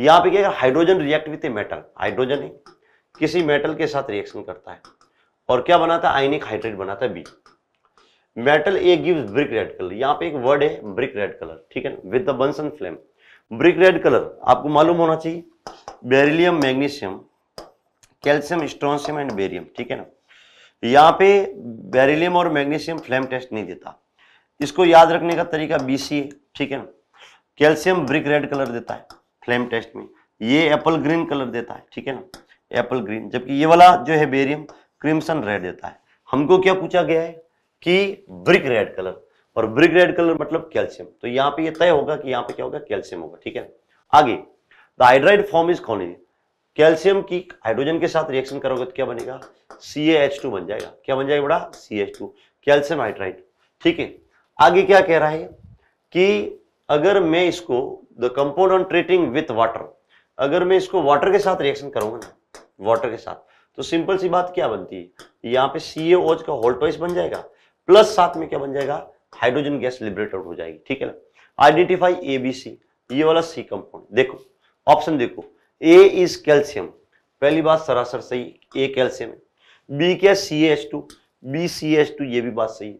यहां पे क्या hydrogen react with a metal hydrogen है तो किसी मेटल के साथ रिएक्शन करता है और क्या बनाता है आइनिक हाइड्रेट बनाता है B metal A gives brick red colour यहाँ पे एक वर्ड है ब्रिक रेड कलर ठीक है ना with the Bunsen flame brick red colour आपको मालूम होना चाहिए beryllium magnesium calcium strontium and barium ठीक है ना यहाँ पे बेरिलियम और मैग्नीशियम फ्लेम टेस्ट नहीं देता इसको याद रखने का तरीका बी ठीक है ना कैल्शियम ब्रिक रेड कलर देता है फ्लेम टेस्ट में ये एप्पल ग्रीन कलर देता है ठीक है ना एप्पल ग्रीन जबकि ये वाला जो है बेरियम क्रिम्सन रेड देता है हमको क्या पूछा गया है कि ब्रिक रेड कलर और ब्रिक रेड कलर मतलब कैल्शियम तो यहाँ पे ये तय होगा कि यहाँ पे क्या होगा कैल्शियम होगा ठीक है आगे द हाइड्राइड फॉर्म इज कॉलिन कैल्शियम की हाइड्रोजन के साथ रिएक्शन करोगे तो क्या बनेगा सी एच टू बन जाएगा क्या बन जाएगा बड़ा C H two calcium hydride ठीक है आगे क्या कह रहा है कि अगर मैं इसको the compound treating with water अगर मैं इसको वाटर के साथ रिएक्शन करूंगा ना वाटर के साथ तो सिंपल सी बात क्या बनती है यहाँ पे सी एच का होल बन जाएगा प्लस साथ में क्या बन जाएगा हाइड्रोजन गैस लिबरेट आउट हो जाएगी ठीक है ना आइडेंटिफाई ए बी सी ये वाला सी कंपाउंड देखो ऑप्शन देखो ए इज कैल्शियम पहली बात सरासर सही ए कैल्शियम है बी क्या C H two B C H two ये भी बात सही है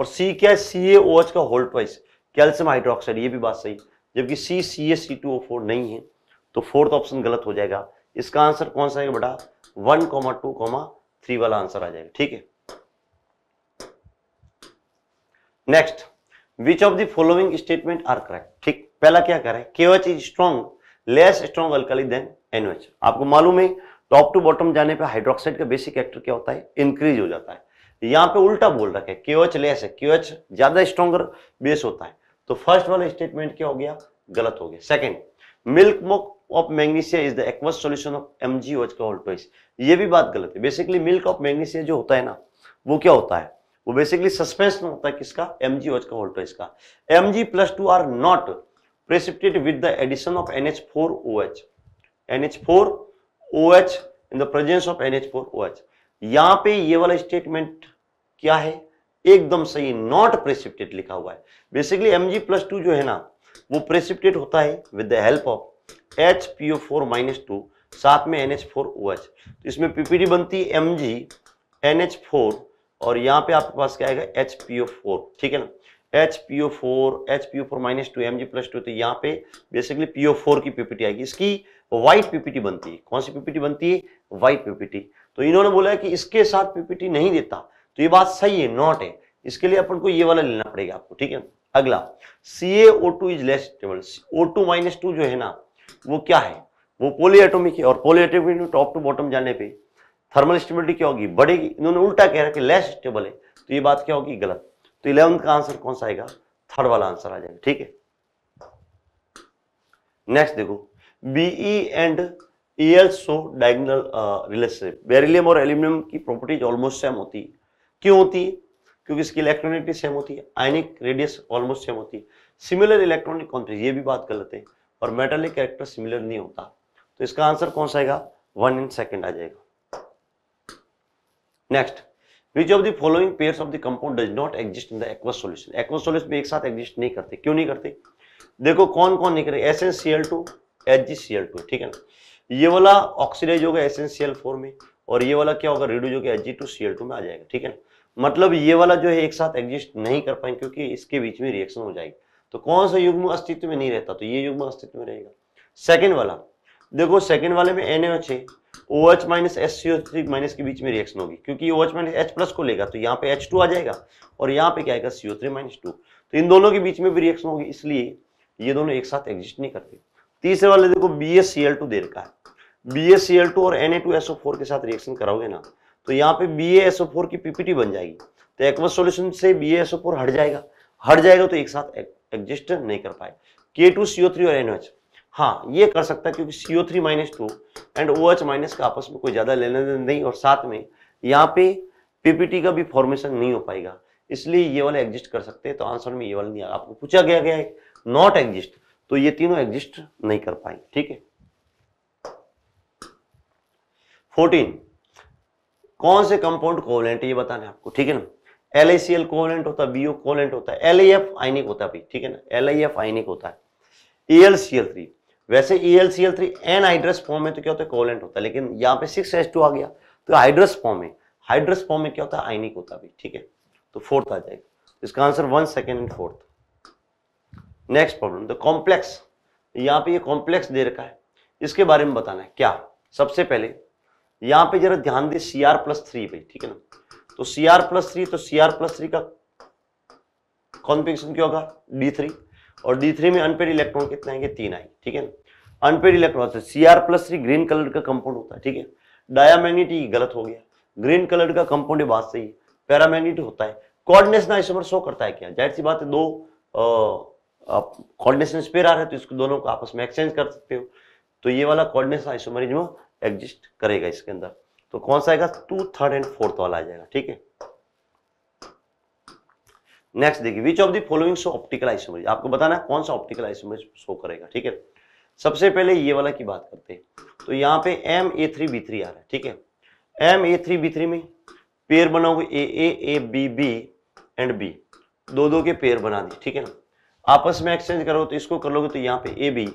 और सी क्या सी एच का होल्ट ट्वाइस कैल्शियम हाइड्रोक्साइड ये भी बात सही है जबकि C C S C two O four नहीं है तो फोर्थ ऑप्शन गलत हो जाएगा इसका आंसर कौन सा है बेटा one comma two comma three वाला आंसर आ जाएगा ठीक है next which of the following statement are correct ठीक पहला क्या करें केवच is strong less strong alkali than NOH आपको मालूम है टॉप टू बॉटम जाने पे हाइड्रोक्साइड का बेसिक एक्टर क्या होता है इंक्रीज हो जाता है यहां पे उल्टा बोल रखा है केओएच लेस है केओएच ज्यादा स्ट्रॉन्गर बेस होता है तो फर्स्ट वाला स्टेटमेंट क्या हो गया गलत हो गया सेकेंड मिल्क मोक of magnesia is the aqueous solution of M G ओच ऑल्टोइस ये भी बात गलत है बेसिकली मिल्क ऑफ मैग्नीशिया जो होता है ना वो क्या होता है वो बेसिकली सस्पेंस में होता है किसका एम जी ओच का ऑल्टोइस का M G plus two are not precipitated with the addition of N N H H H four O four O H in the presence of N H four O H यहां पे ये वाला statement क्या है एकदम सही not प्रेसिप्टेट लिखा हुआ है basically M G plus two जो है ना वो प्रेसिप्टेट होता है with the help of H P O four minus two साथ में N H four O H तो इसमें पीपीडी बनती है M G N H four और यहाँ पे आपके पास क्या आएगा एच पी ओ फोर ठीक है ना H P O four H P O four minus two M G plus two तो यहाँ पे बेसिकली पी ओ फोर की पीपीटी आएगी इसकी व्हाइट पीपीटी बनती है कौन सी पीपीटी बनती है व्हाइट पीपीटी तो इन्होंने बोला है कि इसके साथ पीपीटी नहीं देता तो ये बात सही है नॉट है इसके लिए अपन को ये वाला लेना पड़ेगा आपको ठीक है अगला C A O two is less stable O two minus two जो है ना वो क्या है वो पोली है और पोली टॉप टू बॉटम जाने पे थर्मल स्टेबिलिटी क्या होगी बढ़ेगी इन्होंने उल्टा कह रहा है कि लेस स्टेबल है तो ये बात क्या होगी गलत तो इलेवंथ का आंसर कौन सा आएगा थर्ड वाला आंसर आ जाएगा ठीक है नेक्स्ट देखो BE and E L so diagonal relationship beryllium और एल्यूमिनियम की प्रॉपर्टीज ऑलमोस्ट सेम होती है क्यों होती है क्योंकि इसकी इलेक्ट्रॉनिटी सेम होती है आयनिक रेडियस ऑलमोस्ट सेम होती है सिमिलर इलेक्ट्रॉनिक कॉन्फ्रेंस ये भी बात कर लेते हैं और मेटालिक कैरेक्टर सिमिलर नहीं होता तो इसका आंसर कौन सा आएगा वन इन सेकेंड आ जाएगा next which of the following pairs of the compound does not exist in the aqueous solution aqueous solution में एक साथ एग्जिस्ट नहीं करते क्यों नहीं करते देखो कौन कौन नहीं करे S two H G C L two ठीक है ना ये वाला ऑक्सीडाइज होगा एस फोर में और ये वाला क्या होगा रेडियो जो कि H two C L two में आ जाएगा ठीक है ना मतलब ये वाला जो है एक साथ एग्जिस्ट नहीं कर पाएंगे क्योंकि इसके बीच में रिएक्शन हो जाएगी तो कौन सा युग्म अस्तित्व में नहीं रहता तो ये युग्म अस्तित्व में रहेगा सेकेंड वाला देखो सेकेंड वाले में एन है O H minus S C O three minus के बीच में रिएक्शन होगी क्योंकि O H minus H plus को लेगा तो यहाँ पे एच टू आ जाएगा और यहाँ पे क्या आएगा C O three minus two तो इन दोनों के बीच में भी रिएक्शन होगी इसलिए ये दोनों एक साथ एग्जिस्ट नहीं करते तीसरे वाले देखो B S C L two दे रखा है बी सी एल टू और N A two S O four के साथ रिएक्शन कराओगे ना तो यहाँ पे बी एस ओ फोर की पीपीटी बन जाएगी तो एक्वस सोल्यूशन से बी एस ओ फोर हट जाएगा हट जाएगा तो एक साथ एग्जिस्ट e- नहीं कर पाए के टू थ्री और एन एच हाँ ये कर सकता है क्योंकि C three minus two and O H minus का आपस में कोई ज़्यादा लेना देना नहीं और साथ में यहाँ पे पीपीटी का भी फॉर्मेशन नहीं हो पाएगा इसलिए ये वाले एग्जिस्ट कर सकते हैं तो आंसर में ये वाला नहीं आपको पूछा गया गया है नॉट एग्जिस्ट तो ये तीनों एग्जिस्ट नहीं कर पाएंगे ठीक है फोर्टीन कौन से कंपाउंड कोवलेंट है ये बताना है आपको ठीक है ना L I C L covalent होता है बीओ कोवलेंट होता है एल आई एफ आइनिक होता है भाई ठीक है ना एल आई एफ आइनिक होता है E L C L three वैसे E L C L three anhydrous form में तो क्या होता है कोवलेंट होता है लेकिन यहाँ पे सिक्स एच टू आ गया तो हाइड्रस फॉर्म में हाइड्रस फॉर्म में क्या होता है आइनिक होता है भाई ठीक है तो फोर्थ आ जाएगा इसका answer one second and fourth next problem the complex यहाँ पे ये कॉम्प्लेक्स दे रखा है इसके बारे में बताना है क्या सबसे पहले यहां पे जरा ध्यान दे सी आर प्लस थ्री पे ठीक है ना तो सी आर प्लस थ्री तो सी आर प्लस थ्री का कॉन्फिगेशन क्या होगा डी थ्री और डी थ्री में अनपेड इलेक्ट्रॉन कितने आएंगे तीन आएंगे ठीक है ना अनपेड इलेक्ट्रॉन तो C R plus three green colour का कंपाउंड होता है ठीक है डायामैग्नेटिक गलत हो गया ग्रीन कलर का कंपाउंड बात सही है पैरामैग्नेटिक होता है कोऑर्डिनेशन आइसोमर शो करता है क्या जाहिर सी बात है दो कोऑर्डिनेशन स्पेयर आ रहे हैं तो इसको दोनों को आपस में एक्सचेंज कर सकते हो तो ये वाला कोऑर्डिनेशन आइसोमरिज्म एग्जिस्ट करेगा इसके अंदर तो कौन सा आएगा टू थर्ड एंड फोर्थ वाला आ जाएगा ठीक है नेक्स्ट देखिए which of the following show optical isomer आपको बताना कौन सा ऑप्टिकल आइसोमर्स शो करेगा ठीक है सबसे पहले ये वाला की बात करते हैं तो यहाँ पे M A three B three आ रहा है ठीक है M A three B three में पेयर बनाओगे A A A B B and B दो दो के पेयर बना दिए ठीक है ना आपस में एक्सचेंज करो तो इसको कर लोगे तो यहाँ पे ए बी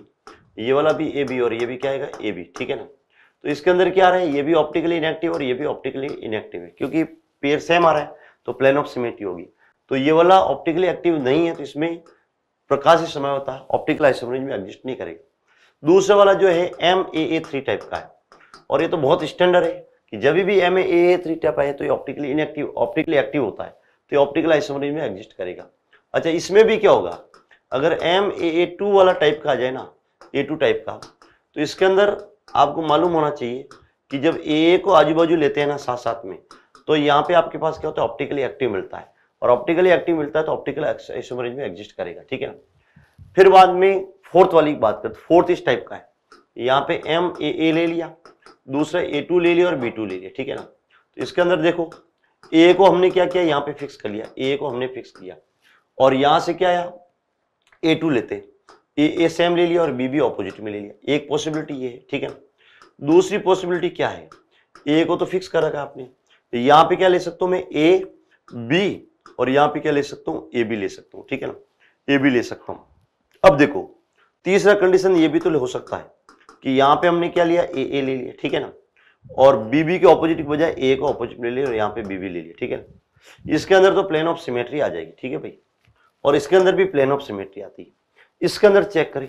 ये वाला भी ए बी और ये भी क्या आएगा ए बी ठीक है ना तो इसके अंदर क्या आ रहा है ये भी ऑप्टिकली इनएक्टिव और ये भी ऑप्टिकली इनएक्टिव है क्योंकि पेयर सेम आ रहा है तो प्लेन ऑफ सिमेट्री होगी तो ये वाला ऑप्टिकली एक्टिव नहीं है तो इसमें प्रकाश ही समय होता है ऑप्टिकल आइसोमरेज में एग्जिस्ट नहीं करेगा दूसरा वाला जो है M A A three type का है और ये तो बहुत स्टैंडर्ड है कि जब भी M A A three type आए तो ये ऑप्टिकली इनएक्टिव ऑप्टिकली एक्टिव होता है तो ये ऑप्टिकल आइसोमरेज में एग्जिस्ट करेगा अच्छा इसमें भी क्या होगा अगर एम ए ए टू वाला टाइप का आ जाए ना ए टू टाइप का तो इसके अंदर आपको मालूम होना चाहिए कि जब ए को आजू बाजू लेते हैं ना साथ साथ में तो यहाँ पे आपके पास क्या होता है ऑप्टिकली एक्टिव मिलता है और ऑप्टिकली एक्टिव मिलता है तो ऑप्टिकल एसोमरेज में एग्जिस्ट करेगा ठीक है ना फिर बाद में फोर्थ वाली बात करते फोर्थ इस टाइप का है यहाँ पे एम ए ए ले लिया दूसरा ए टू ले लिया और बी टू ले लिया ठीक है ना तो इसके अंदर देखो ए को हमने क्या किया यहाँ पे फिक्स कर लिया ए को हमने फिक्स किया और यहाँ से क्या आया ए टू लेते ए ए सेम ले लिया और बी बी ऑपोजिट में ले लिया एक पॉसिबिलिटी ये है ठीक है ना दूसरी पॉसिबिलिटी क्या है ए को तो फिक्स कर रखा आपने तो यहां पे क्या ले सकता हूं मैं ए बी और यहां पे क्या ले सकता हूं ए बी ले सकता हूं ठीक है ना ए बी ले सकता हूं अब देखो तीसरा कंडीशन ये भी तो हो सकता है कि यहां पे हमने क्या लिया ए ए ले लिया ठीक है ना और बी बी के ऑपोजिट की बजाय ए का ऑपोजिट ले लिया और यहां पे बीबी ले लिया ठीक है ना इसके अंदर तो प्लेन ऑफ सिमेट्री आ जाएगी ठीक है भाई और इसके अंदर भी प्लेन ऑफ सिमेट्री आती है इसके अंदर चेक करें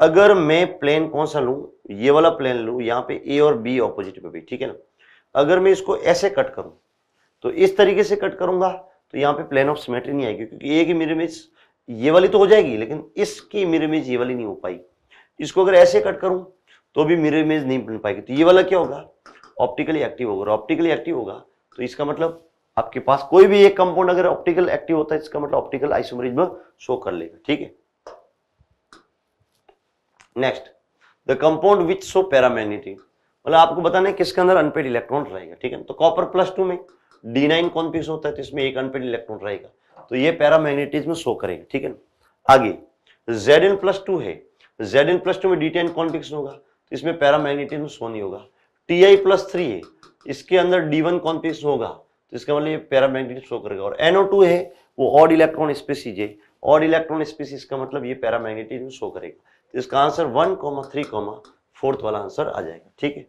अगर मैं प्लेन कौन सा लूँ ये वाला प्लेन लू यहां पे ए और बी ऑपोजिट पे भी ठीक है ना अगर मैं इसको ऐसे कट करूं तो इस तरीके से कट करूंगा तो यहां पे प्लेन ऑफ सिमेट्री नहीं आएगी क्योंकि ए की मिरर इमेज ये वाली तो हो जाएगी लेकिन इसकी मिरर इमेज ये वाली नहीं हो पाई इसको अगर ऐसे कट करूं तो भी मिरर इमेज नहीं बन पाएगी तो ये वाला क्या होगा ऑप्टिकली एक्टिव होगा ऑप्टिकली एक्टिव होगा तो इसका मतलब आपके पास कोई भी एक कंपाउंड अगर ऑप्टिकल एक्टिव होता है इसका मतलब ऑप्टिकल आइसोमरिज्म शो कर लेगा ठीक है next the compound which so paramagnetic मतलब आपको बताना है किसके अंदर अनपेड इलेक्ट्रॉन रहेगा ठीक है तो कॉपर प्लस टू में डी नाइन कौन पीस होता है तो इसमें एक अनपेड इलेक्ट्रॉन रहेगा तो ये पैरामैग्नेटिज में शो करेगा ठीक है आगे जेड एन प्लस टू है जेड एन प्लस टू में डी टेन कौन पिक्स होगा तो इसमें पैरामैग्नेटिज्म शो नहीं होगा टी आई प्लस थ्री है इसके अंदर डी वन कौन पिक्स होगा तो इसका मतलब ये पैरामैग्नेटिज्म शो करेगा और एनओ टू है वो ऑड इलेक्ट्रॉन स्पीसीज है ऑड इलेक्ट्रॉन स्पीसीज का मतलब ये पैरामैग्नेटिज्म शो करेगा तो इसका answer one comma three comma fourth वाला आंसर आ जाएगा ठीक है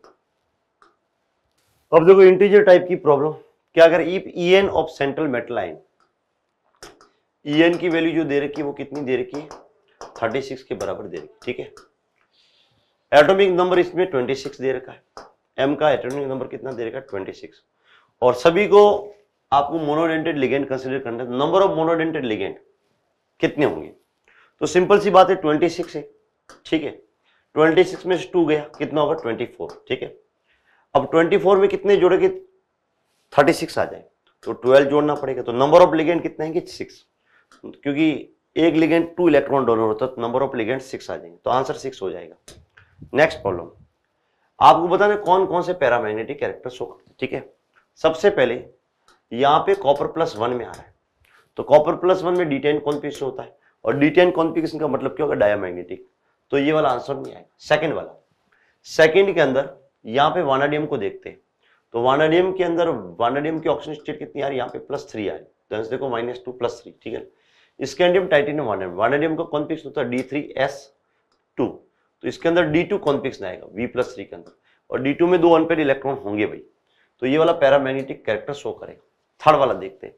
अब देखो इंटीजर टाइप की प्रॉब्लम क्या अगर if E N of central metal ion E N की वैल्यू जो दे रखी है वो कितनी दे रखी है थर्टी सिक्स के बराबर दे रखी ठीक है एटॉमिक नंबर इसमें ट्वेंटी सिक्स दे रखा है एम का एटॉमिक नंबर कितना दे रखा है ट्वेंटी सिक्स और सभी को आपको मोनोडेंटेड लिगेंड कंसिडर करना है नंबर ऑफ मोनोडेंटेड लिगेंड कितने होंगे तो सिंपल सी बात है ट्वेंटी सिक्स है ठीक है 26 में से टू गया कितना होगा 24 ठीक है अब 24 में कितने जोड़ेंगे थर्टी सिक्स आ जाए तो 12 जोड़ना पड़ेगा तो नंबर ऑफ लिगेंड कितने हैं कि सिक्स क्योंकि एक लिगेंड टू इलेक्ट्रॉन डोनर होता है तो नंबर ऑफ लिगेंड सिक्स आ जाएंगे तो आंसर सिक्स हो जाएगा नेक्स्ट प्रॉब्लम आपको बताना कौन कौन से पैरामैग्नेटिक कैरेक्टर शो करते ठीक है सबसे पहले यहाँ पे कॉपर प्लस वन में आ रहा है तो कॉपर प्लस वन में डी टेन होता है और डी टेन का मतलब क्या होगा डायामैग्नेटिक तो ये वाला आंसर नहीं आएगा सेकंड वाला सेकंड के अंदर यहां पे वानाडियम को देखते हैं तो वानाडियम के अंदर वानाडियम की ऑक्सीजन स्टेट कितनी आ रही है यहाँ पे प्लस थ्री आ रही तो देखो माइनस टू प्लस थ्री ठीक है स्कैंडियम टाइटेनियम वानाडियम वानाडियम का कौन कॉन्पिक्स होता है डी थ्री एस टू तो इसके अंदर डी टू कौन कॉन्पिक्स आएगा वी प्लस थ्री के अंदर और डी टू में दो अनपेड इलेक्ट्रॉन होंगे भाई तो ये वाला पैरामैग्नेटिक कैरेक्टर शो करेगा थर्ड वाला देखते हैं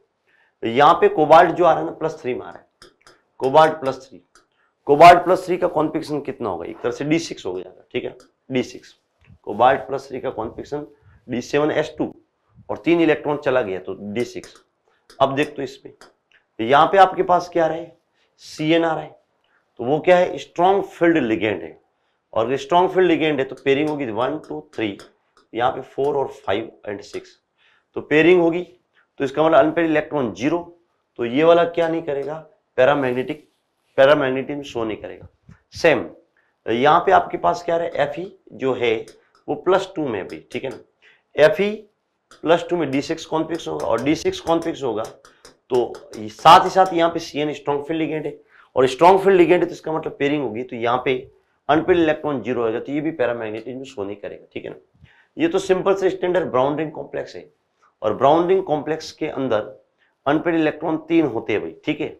तो यहाँ पे कोबाल्ट जो आ रहा है ना प्लस थ्री में आ रहा है cobalt plus three cobalt plus three का कॉन्फिक्शन कितना होगा एक तरह से डी सिक्स हो जाएगा ठीक है D six cobalt plus three का configuration D seven S two और तीन इलेक्ट्रॉन चला गया तो डी सिक्स अब देख तो इसमें तो यहाँ पे आपके पास क्या रहे सी एन आ है तो वो क्या है स्ट्रॉन्ग फील्ड लिगेंड है और स्ट्रॉन्ग फील्ड लिगेंड है तो पेयरिंग होगी वन टू थ्री यहाँ पे फोर और फाइव एंड सिक्स तो पेयरिंग होगी तो इसका मतलब अनपेड इलेक्ट्रॉन जीरो तो ये वाला क्या नहीं करेगा पैरामैग्नेटिक पैरामैग्नेटिज्म शो नहीं करेगा सेम यहाँ पे आपके पास क्या है एफ ई जो है वो प्लस टू में भी ठीक है ना एफ ई प्लस टू में डी सिक्स कॉन्फिक्स होगा और डी सिक्स कॉन्फिक्स होगा तो साथ ही साथ यहाँ पे C N strong field ligand है और स्ट्रॉन्ग फील्ड लिगेंड है तो इसका मतलब पेयरिंग होगी तो यहाँ पे अनपेड इलेक्ट्रॉन जीरो होगा तो ये भी पैरामैग्नेटिज्म शो नहीं करेगा ठीक है ना ये तो सिंपल से स्टैंडर्ड ब्राउन रिंग कॉम्प्लेक्स है और ब्राउन रिंग कॉम्प्लेक्स के अंदर अनपेड इलेक्ट्रॉन तीन होते हैं भाई ठीक है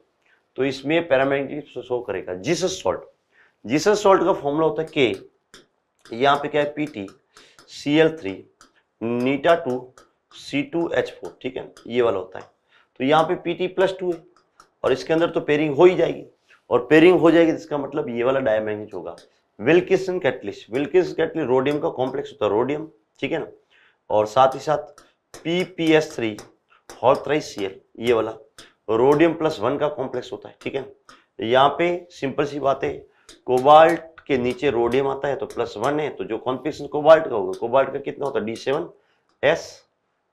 तो इसमें पैरामैग्नेटिक शो करेगा जीसस सॉल्ट जीसस सॉल्ट का फॉर्मूला होता है के यहाँ पे क्या है P T C L three eta two C two H four ठीक है ये वाला होता है तो यहाँ पे पी टी प्लस टू है और इसके अंदर तो पेयरिंग हो ही जाएगी और पेयरिंग हो जाएगी तो इसका मतलब ये वाला डायमैग्नेट होगा Wilkinson catalyst Wilkinson catalyst rhodium का कॉम्प्लेक्स होता है रोडियम ठीक है ना और साथ ही साथ पी पी एस थ्री हॉथ्राइस सी एल ये वाला रोडियम प्लस वन का कॉम्प्लेक्स होता है ठीक है यहाँ पे सिंपल सी बात है कोबाल्ट के नीचे रोडियम आता है तो प्लस वन है तो जो कॉम्प्लेक्शन कोबाल्ट का होगा कोबाल्ट का कितना होता है डी सेवन एस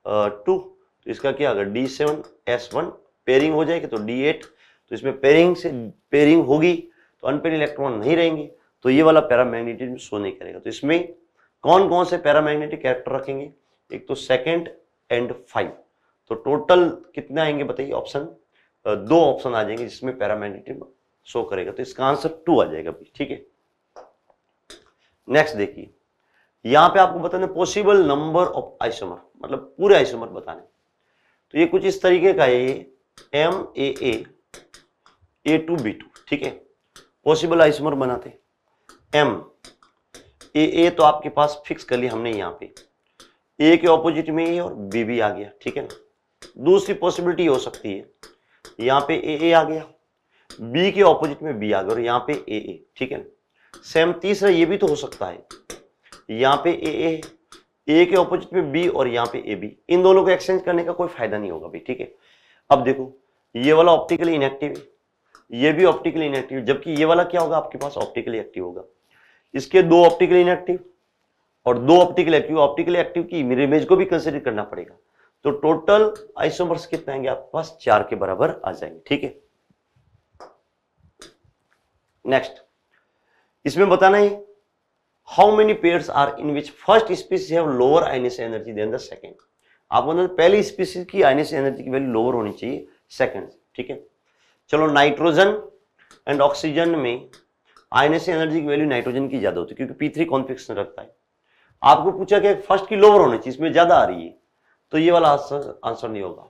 टू तो इसका क्या होगा D seven S one pairing हो जाएगी तो डी एट तो इसमें पेयरिंग से पेयरिंग होगी तो अनपेड इलेक्ट्रॉन नहीं रहेंगे तो ये वाला पैरामैग्नेटिज्म शो नहीं करेगा तो इसमें कौन कौन से पैरामैग्नेटिक कैरेक्टर रखेंगे एक तो सेकेंड एंड फाइव तो टोटल कितने आएंगे बताइए ऑप्शन दो ऑप्शन आ जाएंगे जिसमें पैरामैग्नेटिव शो करेगा तो इसका आंसर टू आ जाएगा भी ठीक है नेक्स्ट देखिए यहां पे आपको बताने पॉसिबल नंबर ऑफ आइसोमर मतलब पूरे आइसोमर बताने तो ये कुछ इस तरीके का है ये M A A A two B two ठीक है पॉसिबल आइसोमर बनाते एम ए ए तो आपके पास फिक्स कर लिया हमने यहां पे ए के ऑपोजिट में ए और बी भी आ गया ठीक है ना दूसरी पॉसिबिलिटी हो सकती है यहां पे ए ए आ गया बी के ऑपोजिट में बी आ गया और यहां पे ए ए ठीक है ना सेम तीसरा ये भी तो हो सकता है यहां पे ए ए ए के ऑपोजिट में बी और यहां पे ए बी इन दोनों को एक्सचेंज करने का कोई फायदा नहीं होगा भाई ठीक है अब देखो ये वाला ऑप्टिकली इनएक्टिव है ये भी ऑप्टिकली इनएक्टिव जबकि ये वाला क्या होगा आपके पास ऑप्टिकली एक्टिव होगा इसके दो ऑप्टिकली इनएक्टिव और दो ऑप्टिकली एक्टिव ऑप्टिकली एक्टिव की मेरे इमेज को भी कंसिडर करना पड़ेगा तो टोटल आइसोमर्स कितने आएंगे आपके पास चार के बराबर आ जाएंगे ठीक है नेक्स्ट इसमें बताना है how many pairs are in which first species have lower ionisation energy than the second आप बोलते पहली स्पीसीज की आइनिस एनर्जी की वैल्यू लोअर होनी चाहिए सेकेंड ठीक है चलो नाइट्रोजन एंड ऑक्सीजन में आइनिस एनर्जी की वैल्यू नाइट्रोजन की ज्यादा होती है क्योंकि पी थ्री कॉन्फिक्शन रखता है आपको पूछा कि फर्स्ट की लोअर होनी चाहिए इसमें ज्यादा आ रही है तो ये वाला आंसर आंसर नहीं होगा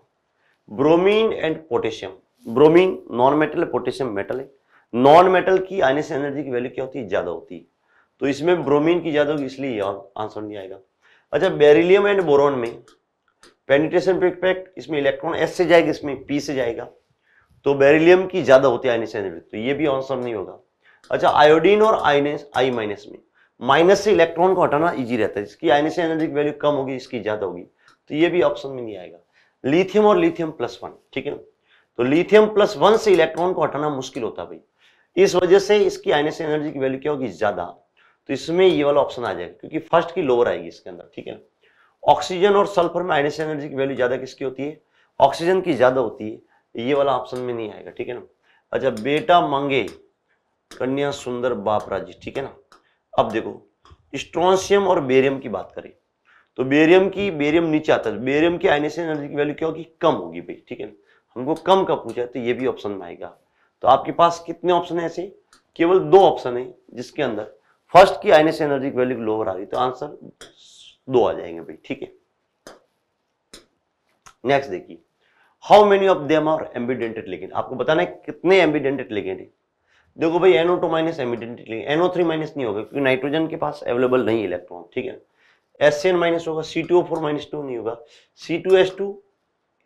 bromine and potassium bromine non metal potassium metal है नॉन मेटल की आने से एनर्जी की वैल्यू क्या होती है ज़्यादा होती है तो इसमें ब्रोमीन की ज़्यादा होगी इसलिए आंसर नहीं आएगा अच्छा बेरिलियम एंड बोरोन में पेनिट्रेशन इफेक्ट इसमें इलेक्ट्रॉन एस से जाएगा इसमें पी से जाएगा तो बेरिलियम की ज़्यादा होती है आयन एनर्जी तो ये भी आंसर नहीं होगा अच्छा आयोडीन और आइनेस आई माइनस में माइनस से इलेक्ट्रॉन को हटाना इजी रहता है जिसकी आयन एनर्जी की वैल्यू कम होगी इसकी ज़्यादा होगी तो ये भी ऑप्शन में नहीं आएगा लिथियम और लिथियम प्लस वन ठीक है ना तो लिथियम प्लस वन से इलेक्ट्रॉन को हटाना मुश्किल होता भाई इस वजह से इसकी आइनेस एनर्जी की वैल्यू क्या होगी ज्यादा तो इसमें ये वाला ऑप्शन आ जाएगा क्योंकि फर्स्ट की लोअर आएगी इसके अंदर ठीक है ऑक्सीजन और सल्फर में आइनेस एनर्जी की वैल्यू ज्यादा किसकी होती है ऑक्सीजन की ज्यादा होती है ये वाला ऑप्शन में नहीं आएगा ठीक है ना अच्छा बेटा मंगे कन्या सुंदर बाप राजी ठीक है ना अब देखो स्ट्रॉन्सियम और बेरियम की बात करें तो बेरियम की बेरियम नीचे आता है बेरियम की आइनेशन एनर्जी की वैल्यू क्या होगी कम होगी भाई ठीक है ना हमको कम का पूछा तो ये भी ऑप्शन में आएगा तो आपके पास कितने ऑप्शन है ऐसे केवल दो ऑप्शन है जिसके अंदर फर्स्ट की आइनेशन एनर्जी की वैल्यू लोअर आ रही तो आंसर दो आ जाएंगे भाई ठीक है नेक्स्ट देखिए how many of them are ambidentate ligand आपको बताना है कितने एम्बीडेंटेड लिगेंड है देखो भाई NO two minus ambidentate ligand NO three minus नहीं होगा क्योंकि नाइट्रोजन के पास अवेलेबल नहीं इलेक्ट्रॉन ठीक है एस एन माइनस होगा C two O four minus two नहीं होगा सी टू एस टू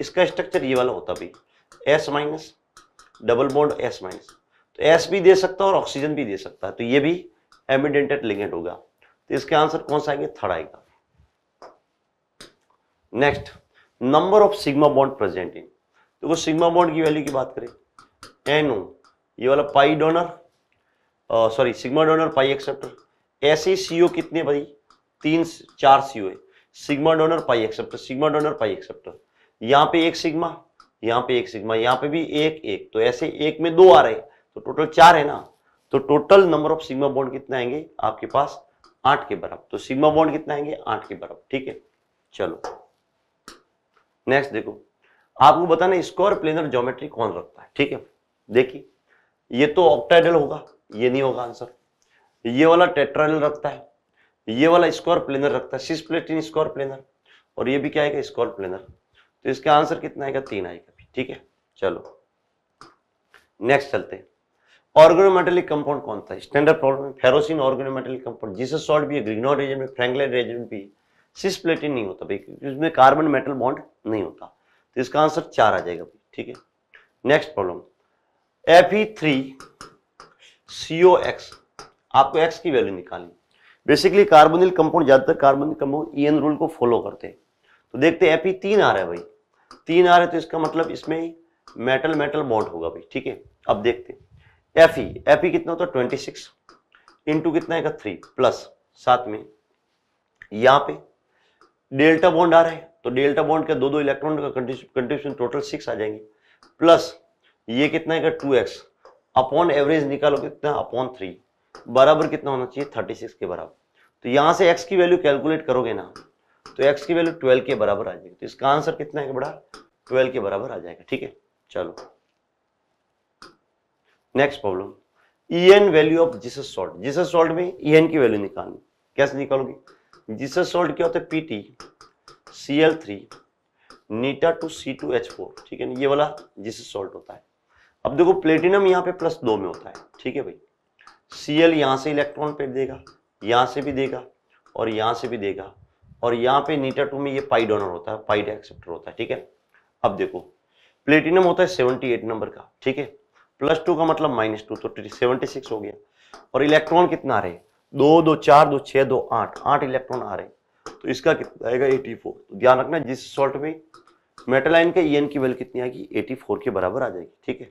इसका स्ट्रक्चर ये वाला होता भी S minus double bond S minus तो एस भी दे सकता है और ऑक्सीजन भी दे सकता है तो ये भी एमिडेंटेड लिगेंड होगा तो इसके आंसर कौन सा आएंगे थर्ड आएगा next number of sigma bond present in देखो सिग्मा बॉन्ड की वैल्यू की बात करें एन ओ ये वाला pi donor sorry sigma donor pi acceptor ऐसे सीओ कितने भाई तीन चार सीओ है sigma donor pi acceptor sigma donor pi acceptor यहाँ पे एक सिग्मा यहाँ पे एक सिग्मा यहाँ पे भी एक एक तो ऐसे एक में दो आ रहे तो टोटल चार है ना तो total number of sigma bond कितने आएंगे आपके पास आठ के बराबर तो सिग्मा बॉन्ड कितने आएंगे आठ के बराबर ठीक है चलो नेक्स्ट देखो आपको बताना स्क्वायर प्लेनर ज्योमेट्री कौन रखता है ठीक है देखिए ये तो ऑक्टाइडल होगा ये नहीं होगा आंसर ये वाला टेट्राइडल रखता है ये वाला स्क्वायर प्लेनर रखता है सिस प्लेटिन स्क्वायर प्लेनर और ये भी क्या आएगा स्क्वायर प्लेनर तो इसका आंसर कितना आएगा तीन आएगा ठीक है चलो नेक्स्ट चलते ऑर्गेनोमेटेलिक कंपाउंड कौन था स्टैंडर्ड प्रॉब्लम में ferrocene organometallic compound Zeise's salt भी है ग्रीनॉड रेजन में फ्रैंकलिन रेजन भी सिस प्लेटिन नहीं होता भाई क्योंकि उसमें कार्बन मेटल बॉन्ड नहीं होता तो इसका आंसर चार आ जाएगा भाई ठीक है next problem F E three CO X आपको एक्स की वैल्यू निकालनी बेसिकली कार्बोनिल कंपाउंड ज्यादातर carbonyl compound E N rule को फॉलो करते हैं तो देखते हैं एफ तीन आ रहा है भाई तीन आ रहा है तो इसका मतलब इसमें मेटल मेटल बॉन्ड होगा भाई ठीक है अब देखते हैं एफ ई एफ ई कितना होता है ट्वेंटी सिक्स इंटू कितना है थ्री प्लस साथ में यहाँ पे डेल्टा बॉन्ड आ रहा है तो डेल्टा बॉन्ड के दो दो इलेक्ट्रॉन का कंट्रीब्यूशन टोटल सिक्स आ जाएंगे प्लस ये कितना है टू एक्स अपॉन एवरेज निकालोगे तो कितना अपॉन थ्री बराबर कितना होना चाहिए थर्टी सिक्स के बराबर तो यहाँ से एक्स की वैल्यू कैलकुलेट करोगे ना तो एक्स की वैल्यू ट्वेल्व के बराबर आ जाएगी तो इसका आंसर कितना है बड़ा ट्वेल्व के बराबर आ जाएगा ठीक है चलो next problem E N value of Zeise's salt Zeise's salt में ई एन की वैल्यू निकालनी कैसे निकालोगे जीसस सॉल्ट क्या होता है PT C L three eta two C two H four ठीक है ना ये वाला जीसस सॉल्ट होता है अब देखो प्लेटिनम यहाँ पे प्लस दो में होता है ठीक है भाई सी एल यहाँ से इलेक्ट्रॉन पे देगा यहाँ से भी देगा और यहाँ से भी देगा और यहाँ पे नीटा टू में ये पाई डोनर होता है पाइड एक्सेप्टर होता है ठीक है अब देखो प्लेटिनम होता है सेवनटी एट नंबर का ठीक है प्लस टू का मतलब माइनस टू तो सेवनटी सिक्स हो गया और इलेक्ट्रॉन कितना आ रहे दो दो चार दो छः दो आठ आठ इलेक्ट्रॉन आ रहे तो इसका कितना आएगा एटी फोर तो ध्यान रखना जिस सॉल्ट में मेटलाइन के ई की वैल्यू कितनी आएगी एटी फोर के बराबर आ जाएगी ठीक है